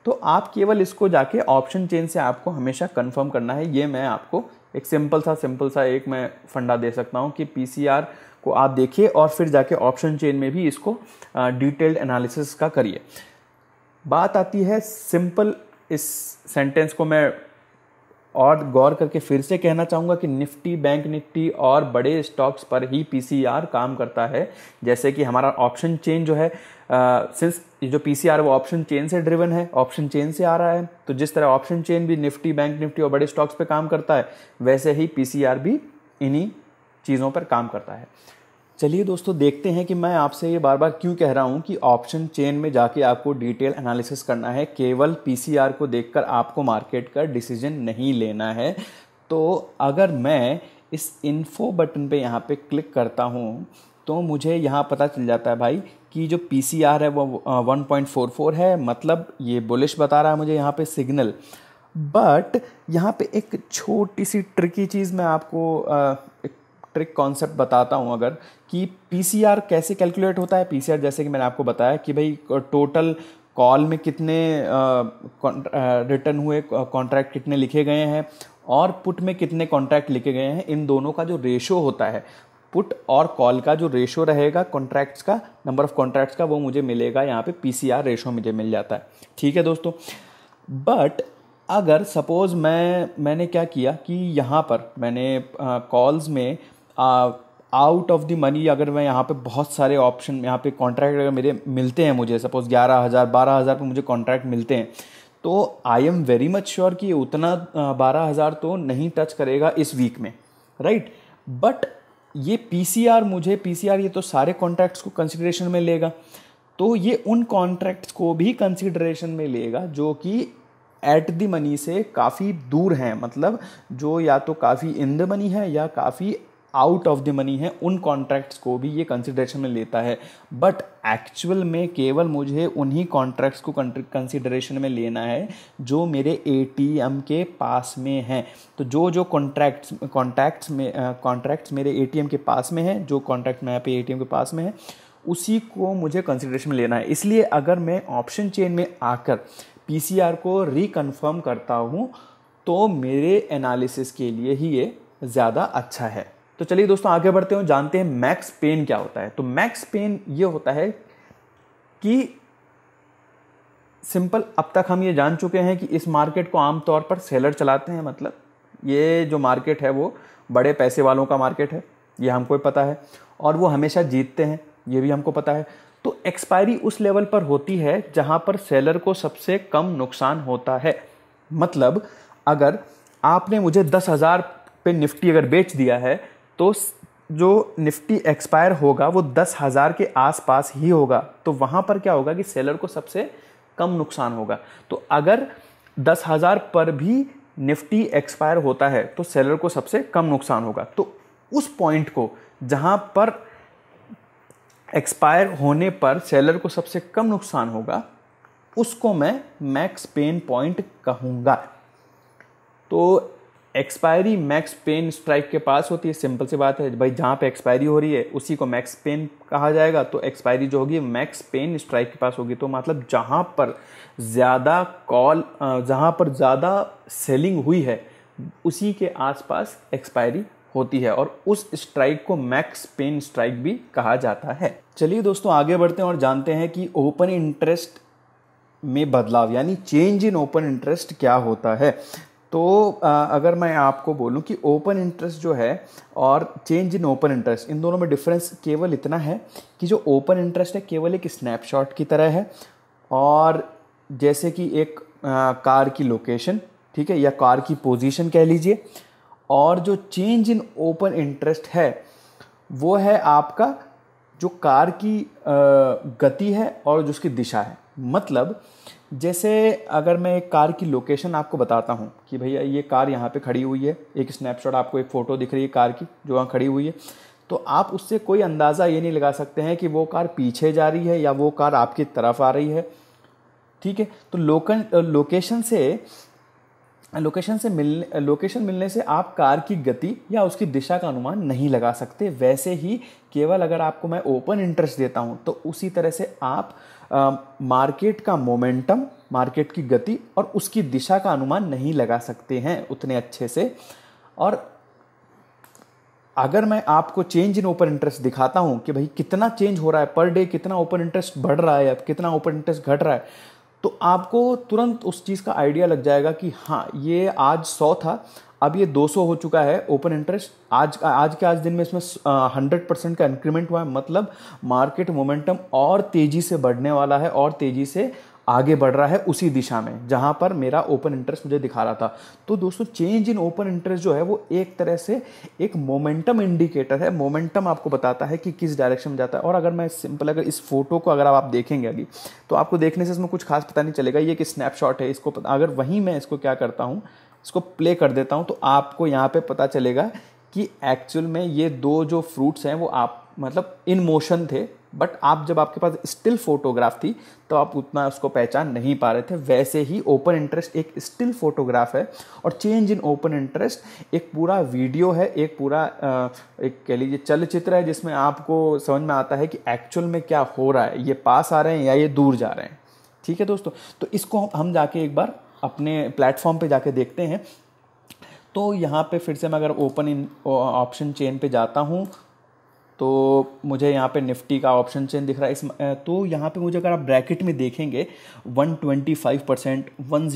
Speaker 1: तो आप केवल इसको जाके ऑप्शन चेन से आपको हमेशा कंफर्म करना है ये मैं आपको एक सिंपल सा सिंपल सा एक मैं फंडा दे सकता हूँ कि पीसीआर को आप देखिए और फिर जाके ऑप्शन चेन में भी इसको डिटेल्ड एनालिसिस का करिए बात आती है सिंपल इस सेंटेंस को मैं और गौर करके फिर से कहना चाहूँगा कि निफ्टी बैंक निफ्टी और बड़े स्टॉक्स पर ही पीसीआर काम करता है जैसे कि हमारा ऑप्शन चेन जो है सिंस जो पीसीआर वो ऑप्शन चेन से ड्रिवन है ऑप्शन चेन से आ रहा है तो जिस तरह ऑप्शन चेन भी निफ्टी बैंक निफ्टी और बड़े स्टॉक्स पर काम करता है वैसे ही पी भी इन्हीं चीज़ों पर काम करता है चलिए दोस्तों देखते हैं कि मैं आपसे ये बार बार क्यों कह रहा हूँ कि ऑप्शन चेन में जाके आपको डिटेल एनालिसिस करना है केवल पीसीआर को देखकर आपको मार्केट का डिसीजन नहीं लेना है तो अगर मैं इस इन्फो बटन पे यहाँ पे क्लिक करता हूँ तो मुझे यहाँ पता चल जाता है भाई कि जो पी है वो वन है मतलब ये बुलिश बता रहा है मुझे यहाँ पर सिग्नल बट यहाँ पे एक छोटी सी ट्रिकी चीज़ मैं आपको एक ट्रिक कॉन्सेप्ट बताता हूँ अगर कि पीसीआर कैसे कैलकुलेट होता है पीसीआर जैसे कि मैंने आपको बताया कि भाई टोटल कॉल में कितने रिटर्न हुए कॉन्ट्रैक्ट कितने लिखे गए हैं और पुट में कितने कॉन्ट्रैक्ट लिखे गए हैं इन दोनों का जो रेशो होता है पुट और कॉल का जो रेशो रहेगा कॉन्ट्रैक्ट्स का नंबर ऑफ कॉन्ट्रैक्ट्स का वो मुझे मिलेगा यहाँ पे पीसीआर रेशो मुझे मिल जाता है ठीक है दोस्तों बट अगर सपोज़ मैं मैंने क्या किया कि यहाँ पर मैंने कॉल्स में आउट ऑफ द मनी अगर मैं यहाँ पे बहुत सारे ऑप्शन यहाँ पे कॉन्ट्रैक्ट अगर मेरे मिलते हैं मुझे सपोज ग्यारह हज़ार बारह हज़ार पर मुझे कॉन्ट्रैक्ट मिलते हैं तो I am very much sure कि उतना uh, बारह हज़ार तो नहीं टच करेगा इस वीक में राइट बट ये पी मुझे पी ये तो सारे कॉन्ट्रैक्ट्स को कंसिडरेशन में लेगा तो ये उन कॉन्ट्रैक्ट्स को भी कंसिडरेशन में लेगा जो कि एट द मनी से काफ़ी दूर हैं मतलब जो या तो काफ़ी इन द मनी है या काफ़ी आउट ऑफ द मनी है उन कॉन्ट्रैक्ट्स को भी ये कंसिडरेशन में लेता है बट एक्चुअल में केवल मुझे उन्हीं कॉन्ट्रैक्ट्स को कंसिडरेशन में लेना है जो मेरे ए के पास में हैं तो जो जो कॉन्ट्रैक्ट्स कॉन्ट्रैक्ट्स में कॉन्ट्रैक्ट्स मेरे ए के पास में हैं जो कॉन्ट्रैक्ट मैं पे ए के पास में है उसी को मुझे कंसिडरेशन में लेना है इसलिए अगर मैं ऑप्शन चेन में आकर पी को रिकन्फर्म करता हूँ तो मेरे एनालिसिस के लिए ही ये ज़्यादा अच्छा है तो चलिए दोस्तों आगे बढ़ते हैं जानते हैं मैक्स पेन क्या होता है तो मैक्स पेन ये होता है कि सिंपल अब तक हम ये जान चुके हैं कि इस मार्केट को आमतौर पर सेलर चलाते हैं मतलब ये जो मार्केट है वो बड़े पैसे वालों का मार्केट है ये हमको पता है और वो हमेशा जीतते हैं ये भी हमको पता है तो एक्सपायरी उस लेवल पर होती है जहाँ पर सेलर को सबसे कम नुकसान होता है मतलब अगर आपने मुझे दस हज़ार पे निफ्टी अगर बेच दिया है तो जो निफ्टी एक्सपायर होगा वो दस हज़ार के आसपास ही होगा तो वहाँ पर क्या होगा कि सेलर को सबसे कम नुकसान होगा तो अगर दस हज़ार पर भी निफ्टी एक्सपायर होता है तो सेलर को सबसे कम नुकसान होगा तो उस पॉइंट को जहाँ पर एक्सपायर होने पर सेलर को सबसे कम नुकसान होगा उसको मैं मैक्स पेन पॉइंट कहूँगा तो एक्सपायरी मैक्स पेन स्ट्राइक के पास होती है सिंपल सी बात है भाई जहाँ पे एक्सपायरी हो रही है उसी को मैक्स पेन कहा जाएगा तो एक्सपायरी जो होगी मैक्स पेन स्ट्राइक के पास होगी तो मतलब जहाँ पर ज़्यादा कॉल जहाँ पर ज़्यादा सेलिंग हुई है उसी के आसपास एक्सपायरी होती है और उस स्ट्राइक को मैक्स पेन स्ट्राइक भी कहा जाता है चलिए दोस्तों आगे बढ़ते हैं और जानते हैं कि ओपन इंटरेस्ट में बदलाव यानी चेंज इन ओपन इंटरेस्ट क्या होता है तो आ, अगर मैं आपको बोलूं कि ओपन इंटरेस्ट जो है और चेंज इन ओपन इंटरेस्ट इन दोनों में डिफरेंस केवल इतना है कि जो ओपन इंटरेस्ट है केवल एक स्नैपशॉट की तरह है और जैसे कि एक आ, कार की लोकेशन ठीक है या कार की पोजीशन कह लीजिए और जो चेंज इन ओपन इंटरेस्ट है वो है आपका जो कार की गति है और जिसकी दिशा है मतलब जैसे अगर मैं एक कार की लोकेशन आपको बताता हूँ कि भैया ये कार यहाँ पे खड़ी हुई है एक स्नैपशॉट आपको एक फ़ोटो दिख रही है कार की जो वहाँ खड़ी हुई है तो आप उससे कोई अंदाज़ा ये नहीं लगा सकते हैं कि वो कार पीछे जा रही है या वो कार आपकी तरफ आ रही है ठीक है तो लोकन लोकेशन से लोकेशन से मिलने लोकेशन मिलने से आप कार की गति या उसकी दिशा का अनुमान नहीं लगा सकते वैसे ही केवल अगर आपको मैं ओपन इंटरेस्ट देता हूँ तो उसी तरह से आप मार्केट का मोमेंटम मार्केट की गति और उसकी दिशा का अनुमान नहीं लगा सकते हैं उतने अच्छे से और अगर मैं आपको चेंज इन ओपन इंटरेस्ट दिखाता हूँ कि भाई कितना चेंज हो रहा है पर डे कितना ओपन इंटरेस्ट बढ़ रहा है या कितना ओपन इंटरेस्ट घट रहा है तो आपको तुरंत उस चीज़ का आइडिया लग जाएगा कि हाँ ये आज सौ था अब ये 200 हो चुका है ओपन इंटरेस्ट आज आज के आज दिन में इसमें 100 परसेंट का इंक्रीमेंट हुआ है मतलब मार्केट मोमेंटम और तेज़ी से बढ़ने वाला है और तेज़ी से आगे बढ़ रहा है उसी दिशा में जहाँ पर मेरा ओपन इंटरेस्ट मुझे दिखा रहा था तो दोस्तों चेंज इन ओपन इंटरेस्ट जो है वो एक तरह से एक मोमेंटम इंडिकेटर है मोमेंटम आपको बताता है कि किस डायरेक्शन में जाता है और अगर मैं सिंपल अगर इस फोटो को अगर आप देखेंगे अभी तो आपको देखने से इसमें कुछ खास पता नहीं चलेगा ये कि स्नैपशॉट है इसको पता अगर वहीं मैं इसको क्या करता हूँ इसको प्ले कर देता हूँ तो आपको यहाँ पर पता चलेगा कि एक्चुअल में ये दो जो फ्रूट्स हैं वो आप मतलब इन मोशन थे बट आप जब आपके पास स्टिल फोटोग्राफ थी तो आप उतना उसको पहचान नहीं पा रहे थे वैसे ही ओपन इंटरेस्ट एक स्टिल फोटोग्राफ है और चेंज इन ओपन इंटरेस्ट एक पूरा वीडियो है एक पूरा एक कह लीजिए चलचित्र है जिसमें आपको समझ में आता है कि एक्चुअल में क्या हो रहा है ये पास आ रहे हैं या ये दूर जा रहे हैं ठीक है दोस्तों तो इसको हम जाके एक बार अपने प्लेटफॉर्म पर जाके देखते हैं तो यहाँ पे फिर से मैं अगर ओपन इन ऑप्शन चेन पे जाता हूँ तो मुझे यहाँ पे निफ्टी का ऑप्शन चेन दिख रहा है इस तो यहाँ पे मुझे अगर आप ब्रैकेट में देखेंगे 125 percent one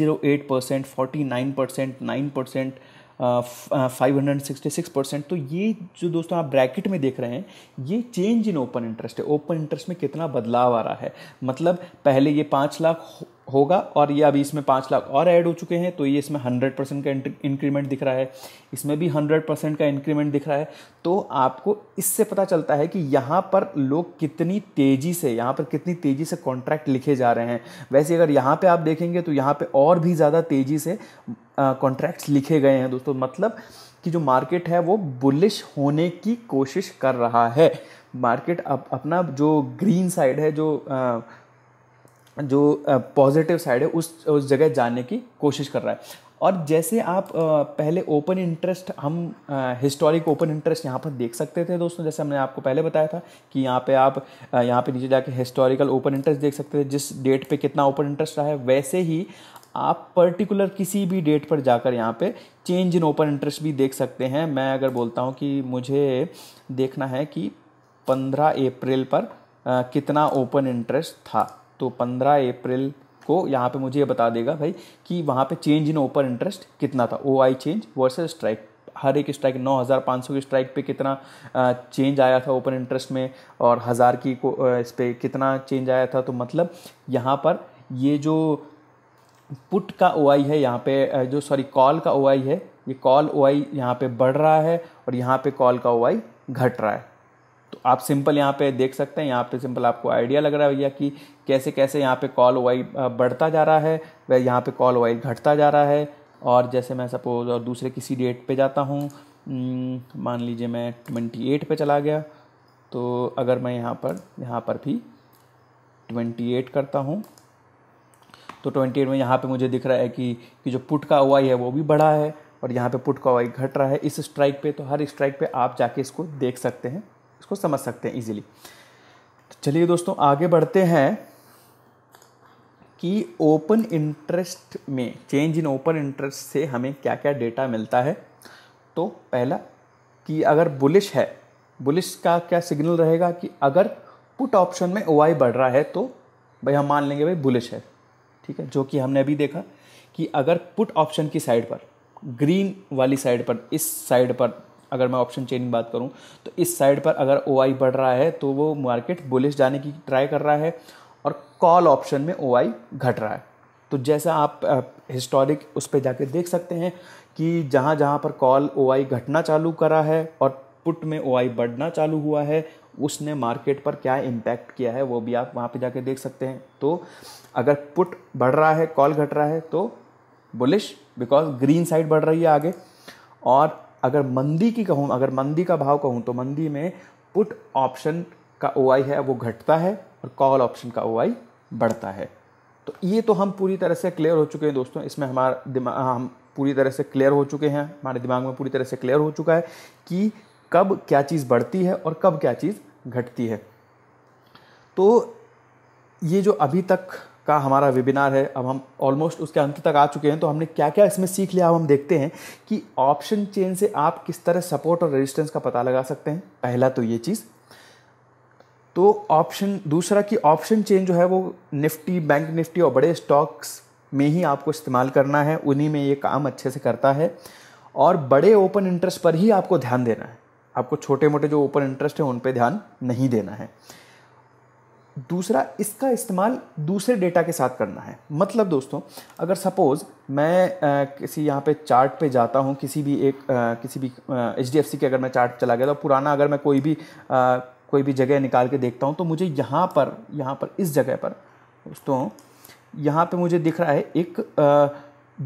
Speaker 1: percent forty percent nine percent five hundred sixty six percent तो ये जो दोस्तों आप ब्रैकेट में देख रहे हैं ये चेंज इन ओपन इंटरेस्ट है ओपन इंटरेस्ट में कितना बदलाव आ रहा है मतलब पहले ये पाँच लाख होगा और ये अभी इसमें पाँच लाख और ऐड हो चुके हैं तो ये इसमें हंड्रेड परसेंट का इंक्रीमेंट दिख रहा है इसमें भी हंड्रेड परसेंट का इंक्रीमेंट दिख रहा है तो आपको इससे पता चलता है कि यहाँ पर लोग कितनी तेज़ी से यहाँ पर कितनी तेज़ी से कॉन्ट्रैक्ट लिखे जा रहे हैं वैसे अगर यहाँ पर आप देखेंगे तो यहाँ पर और भी ज़्यादा तेज़ी से कॉन्ट्रैक्ट्स लिखे गए हैं दोस्तों मतलब कि जो मार्केट है वो बुलिश होने की कोशिश कर रहा है मार्केट अप, अपना जो ग्रीन साइड है जो आ, जो पॉजिटिव साइड है उस उस जगह जाने की कोशिश कर रहा है और जैसे आप पहले ओपन इंटरेस्ट हम हिस्टोरिक ओपन इंटरेस्ट यहाँ पर देख सकते थे दोस्तों जैसे हमने आपको पहले बताया था कि यहाँ पे आप यहाँ पे नीचे जाके हिस्टोरिकल ओपन इंटरेस्ट देख सकते थे जिस डेट पे कितना ओपन इंटरेस्ट रहा है वैसे ही आप पर्टिकुलर किसी भी डेट पर जाकर यहाँ पे चेंज इन ओपन इंटरेस्ट भी देख सकते हैं मैं अगर बोलता हूँ कि मुझे देखना है कि पंद्रह अप्रैल पर कितना ओपन इंटरेस्ट था तो 15 अप्रैल को यहाँ पे मुझे ये बता देगा भाई कि वहाँ पे चेंज इन ओपन इंटरेस्ट कितना था O I change versus strike हर एक स्ट्राइक 9,500 की स्ट्राइक पे कितना चेंज आया था ओपन इंटरेस्ट में और हज़ार की को इस पर कितना चेंज आया था तो मतलब यहाँ पर ये जो पुट का ओ है यहाँ पे जो सॉरी कॉल का ओ है ये कॉल ओ आई यहाँ पर बढ़ रहा है और यहाँ पर कॉल का ओ घट रहा है आप सिंपल यहाँ पे देख सकते हैं यहाँ पे सिंपल आपको आइडिया लग रहा है भैया कि कैसे कैसे यहाँ पे कॉल वाई बढ़ता जा रहा है वह यहाँ पे कॉल वाई घटता जा रहा है और जैसे मैं सपोज और दूसरे किसी डेट पे जाता हूँ मान लीजिए मैं ट्वेंटी एट पर चला गया तो अगर मैं यहाँ पर यहाँ पर भी ट्वेंटी एट करता हूँ तो ट्वेंटी एट में यहाँ पर मुझे दिख रहा है कि कि जो पुट का वाई है वो भी बढ़ा है और यहाँ पे पुट का वाई घट रहा है इस स्ट्राइक पे तो हर स्ट्राइक पे आप जाके इसको देख सकते हैं इसको समझ सकते हैं इजीली चलिए दोस्तों आगे बढ़ते हैं कि ओपन इंटरेस्ट में चेंज इन ओपन इंटरेस्ट से हमें क्या क्या डेटा मिलता है तो पहला कि अगर बुलिश है बुलिश का क्या सिग्नल रहेगा कि अगर पुट ऑप्शन में ओ बढ़ रहा है तो भाई हम मान लेंगे भाई बुलिश है ठीक है जो कि हमने अभी देखा कि अगर पुट ऑप्शन की साइड पर ग्रीन वाली साइड पर इस साइड पर अगर मैं ऑप्शन चेन की बात करूँ तो इस साइड पर अगर ओ बढ़ रहा है तो वो मार्केट बुलिश जाने की ट्राई कर रहा है और कॉल ऑप्शन में ओ घट रहा है तो जैसा आप हिस्टोरिक उस पर जाके देख सकते हैं कि जहाँ जहाँ पर कॉल ओ घटना चालू करा है और पुट में ओ बढ़ना चालू हुआ है उसने मार्केट पर क्या इम्पैक्ट किया है वो भी आप वहाँ पे जाके देख सकते हैं तो अगर पुट बढ़ रहा है कॉल घट रहा है तो बुलिश बिकॉज ग्रीन साइड बढ़ रही है आगे और अगर मंदी की कहूँ अगर मंदी का भाव कहूँ तो मंदी में पुट ऑप्शन का ओ है वो घटता है और कॉल ऑप्शन का ओ बढ़ता है तो ये तो हम पूरी तरह से क्लियर हो चुके हैं दोस्तों इसमें हमारा दिमाग हाँ, हम पूरी तरह से क्लियर हो चुके हैं हमारे दिमाग में पूरी तरह से क्लियर हो चुका है कि कब क्या चीज़ बढ़ती है और कब क्या चीज़ घटती है तो ये जो अभी तक का हमारा वेबिनार है अब हम ऑलमोस्ट उसके अंत तक आ चुके हैं तो हमने क्या क्या इसमें सीख लिया अब हम देखते हैं कि ऑप्शन चेन से आप किस तरह सपोर्ट और रेजिस्टेंस का पता लगा सकते हैं पहला तो ये चीज़ तो ऑप्शन दूसरा कि ऑप्शन चेन जो है वो निफ्टी बैंक निफ्टी और बड़े स्टॉक्स में ही आपको इस्तेमाल करना है उन्हीं में ये काम अच्छे से करता है और बड़े ओपन इंटरेस्ट पर ही आपको ध्यान देना है आपको छोटे मोटे जो ओपन इंटरेस्ट हैं उन पर ध्यान नहीं देना है दूसरा इसका इस्तेमाल दूसरे डेटा के साथ करना है मतलब दोस्तों अगर सपोज़ मैं आ, किसी यहाँ पे चार्ट पे जाता हूँ किसी भी एक आ, किसी भी एच डी एफ सी के अगर मैं चार्ट चला गया तो पुराना अगर मैं कोई भी आ, कोई भी जगह निकाल के देखता हूँ तो मुझे यहाँ पर यहाँ पर इस जगह पर दोस्तों यहाँ पे मुझे दिख रहा है एक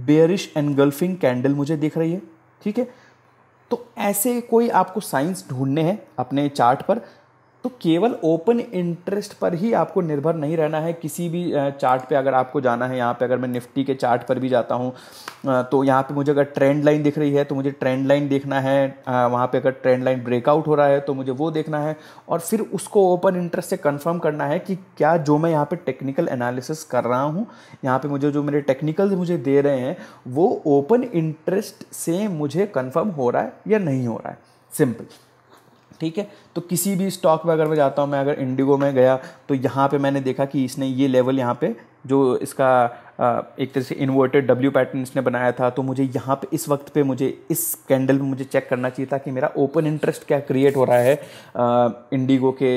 Speaker 1: बेरिश एनगल्फिंग कैंडल मुझे दिख रही है ठीक है तो ऐसे कोई आपको साइंस ढूंढने हैं अपने चार्ट पर तो केवल ओपन इंटरेस्ट पर ही आपको निर्भर नहीं रहना है किसी भी चार्ट पे अगर आपको जाना है यहाँ पे अगर मैं निफ्टी के चार्ट पर भी जाता हूँ तो यहाँ पे मुझे अगर ट्रेंड लाइन दिख रही है तो मुझे ट्रेंड लाइन देखना है वहाँ पे अगर ट्रेंड लाइन ब्रेकआउट हो रहा है तो मुझे वो देखना है और फिर उसको ओपन इंटरेस्ट से कन्फर्म करना है कि क्या जो मैं यहाँ पर टेक्निकल एनालिसिस कर रहा हूँ यहाँ पर मुझे जो मेरे टेक्निकल मुझे दे रहे हैं वो ओपन इंटरेस्ट से मुझे कन्फर्म हो रहा है या नहीं हो रहा है सिंपल ठीक है तो किसी भी स्टॉक में अगर मैं जाता हूँ मैं अगर इंडिगो में गया तो यहाँ पे मैंने देखा कि इसने ये लेवल यहाँ पे जो इसका एक तरह से इन्वर्टेड डब्ल्यू पैटर्न इसने बनाया था तो मुझे यहाँ पे इस वक्त पे मुझे इस कैंडल में मुझे चेक करना चाहिए था कि मेरा ओपन इंटरेस्ट क्या क्रिएट हो रहा है इंडिगो के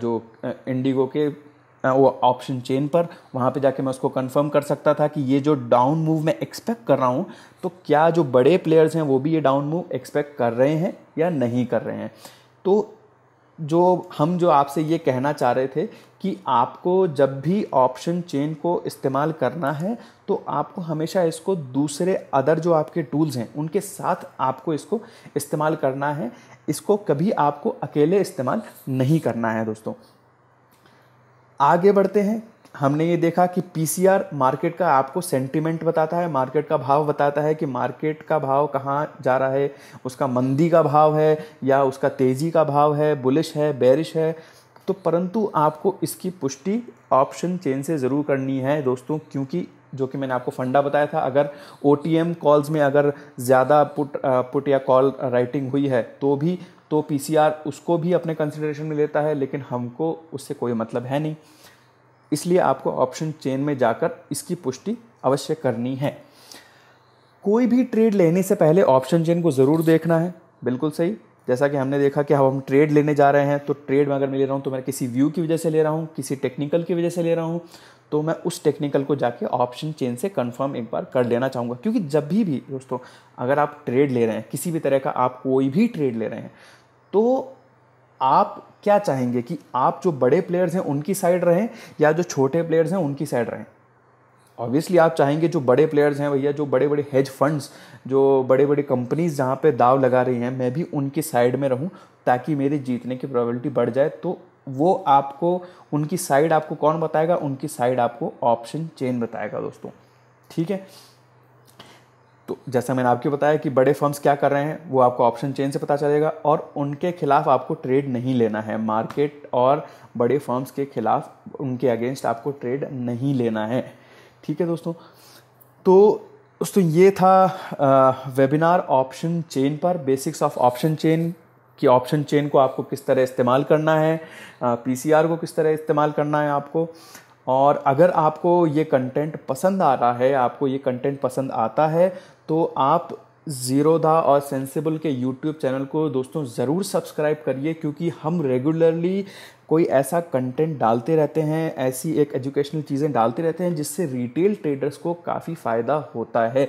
Speaker 1: जो इंडिगो के वो ऑप्शन चेन पर वहाँ पे जाके मैं उसको कंफर्म कर सकता था कि ये जो डाउन मूव मैं एक्सपेक्ट कर रहा हूँ तो क्या जो बड़े प्लेयर्स हैं वो भी ये डाउन मूव एक्सपेक्ट कर रहे हैं या नहीं कर रहे हैं तो जो हम जो आपसे ये कहना चाह रहे थे कि आपको जब भी ऑप्शन चेन को इस्तेमाल करना है तो आपको हमेशा इसको दूसरे अदर जो आपके टूल्स हैं उनके साथ आपको इसको इस्तेमाल करना है इसको कभी आपको अकेले इस्तेमाल नहीं करना है दोस्तों आगे बढ़ते हैं हमने ये देखा कि पी मार्केट का आपको सेंटिमेंट बताता है मार्केट का भाव बताता है कि मार्केट का भाव कहाँ जा रहा है उसका मंदी का भाव है या उसका तेज़ी का भाव है बुलिश है बैरिश है तो परंतु आपको इसकी पुष्टि ऑप्शन चेन से ज़रूर करनी है दोस्तों क्योंकि जो कि मैंने आपको फंडा बताया था अगर ओ कॉल्स में अगर ज़्यादा पुट पुट या कॉल राइटिंग हुई है तो भी तो पी उसको भी अपने कंसिडरेशन में लेता है लेकिन हमको उससे कोई मतलब है नहीं इसलिए आपको ऑप्शन चेन में जाकर इसकी पुष्टि अवश्य करनी है कोई भी ट्रेड लेने से पहले ऑप्शन चेन को ज़रूर देखना है बिल्कुल सही जैसा कि हमने देखा कि अब हम ट्रेड लेने जा रहे हैं तो ट्रेड में अगर मैं ले रहा हूँ तो मैं किसी व्यू की वजह से ले रहा हूँ किसी टेक्निकल की वजह से ले रहा हूँ तो मैं उस टेक्निकल को जाके ऑप्शन चेन से कंफर्म एक बार कर लेना चाहूँगा क्योंकि जब भी भी दोस्तों अगर आप ट्रेड ले रहे हैं किसी भी तरह का आप कोई भी ट्रेड ले रहे हैं तो आप क्या चाहेंगे कि आप जो बड़े प्लेयर्स हैं उनकी साइड रहें या जो छोटे प्लेयर्स हैं उनकी साइड रहें ऑब्वियसली आप चाहेंगे जो बड़े प्लेयर्स हैं भैया जो बड़े बड़े हेज फंड्स जो बड़े बड़े कंपनीज जहाँ पे दाव लगा रही हैं मैं भी उनकी साइड में रहूँ ताकि मेरी जीतने की प्रोबेबिलिटी बढ़ जाए तो वो आपको उनकी साइड आपको कौन बताएगा उनकी साइड आपको ऑप्शन चेन बताएगा दोस्तों ठीक है तो जैसा मैंने आपको बताया कि बड़े फर्म्स क्या कर रहे हैं वो आपको ऑप्शन चेन से पता चलेगा और उनके खिलाफ आपको ट्रेड नहीं लेना है मार्केट और बड़े फर्म्स के खिलाफ उनके अगेंस्ट आपको ट्रेड नहीं लेना है ठीक है दोस्तों तो दोस्तों ये था वेबिनार ऑप्शन चेन पर बेसिक्स ऑफ ऑप्शन चेन कि ऑप्शन चेन को आपको किस तरह इस्तेमाल करना है पीसीआर को किस तरह इस्तेमाल करना है आपको और अगर आपको ये कंटेंट पसंद आ रहा है आपको ये कंटेंट पसंद आता है तो आप ज़ीरो दा और सेंसिबल के यूट्यूब चैनल को दोस्तों ज़रूर सब्सक्राइब करिए क्योंकि हम रेगुलरली कोई ऐसा कंटेंट डालते रहते हैं ऐसी एक एजुकेशनल चीज़ें डालते रहते हैं जिससे रिटेल ट्रेडर्स को काफ़ी फ़ायदा होता है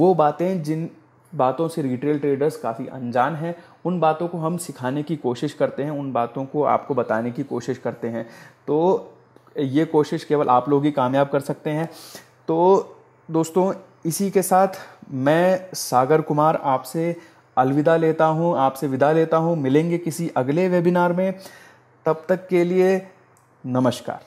Speaker 1: वो बातें जिन बातों से रिटेल ट्रेडर्स काफ़ी अनजान हैं उन बातों को हम सिखाने की कोशिश करते हैं उन बातों को आपको बताने की कोशिश करते हैं तो ये कोशिश केवल आप लोग ही कामयाब कर सकते हैं तो दोस्तों इसी के साथ मैं सागर कुमार आपसे अलविदा लेता हूँ आपसे विदा लेता हूँ मिलेंगे किसी अगले वेबिनार में तब तक के लिए नमस्कार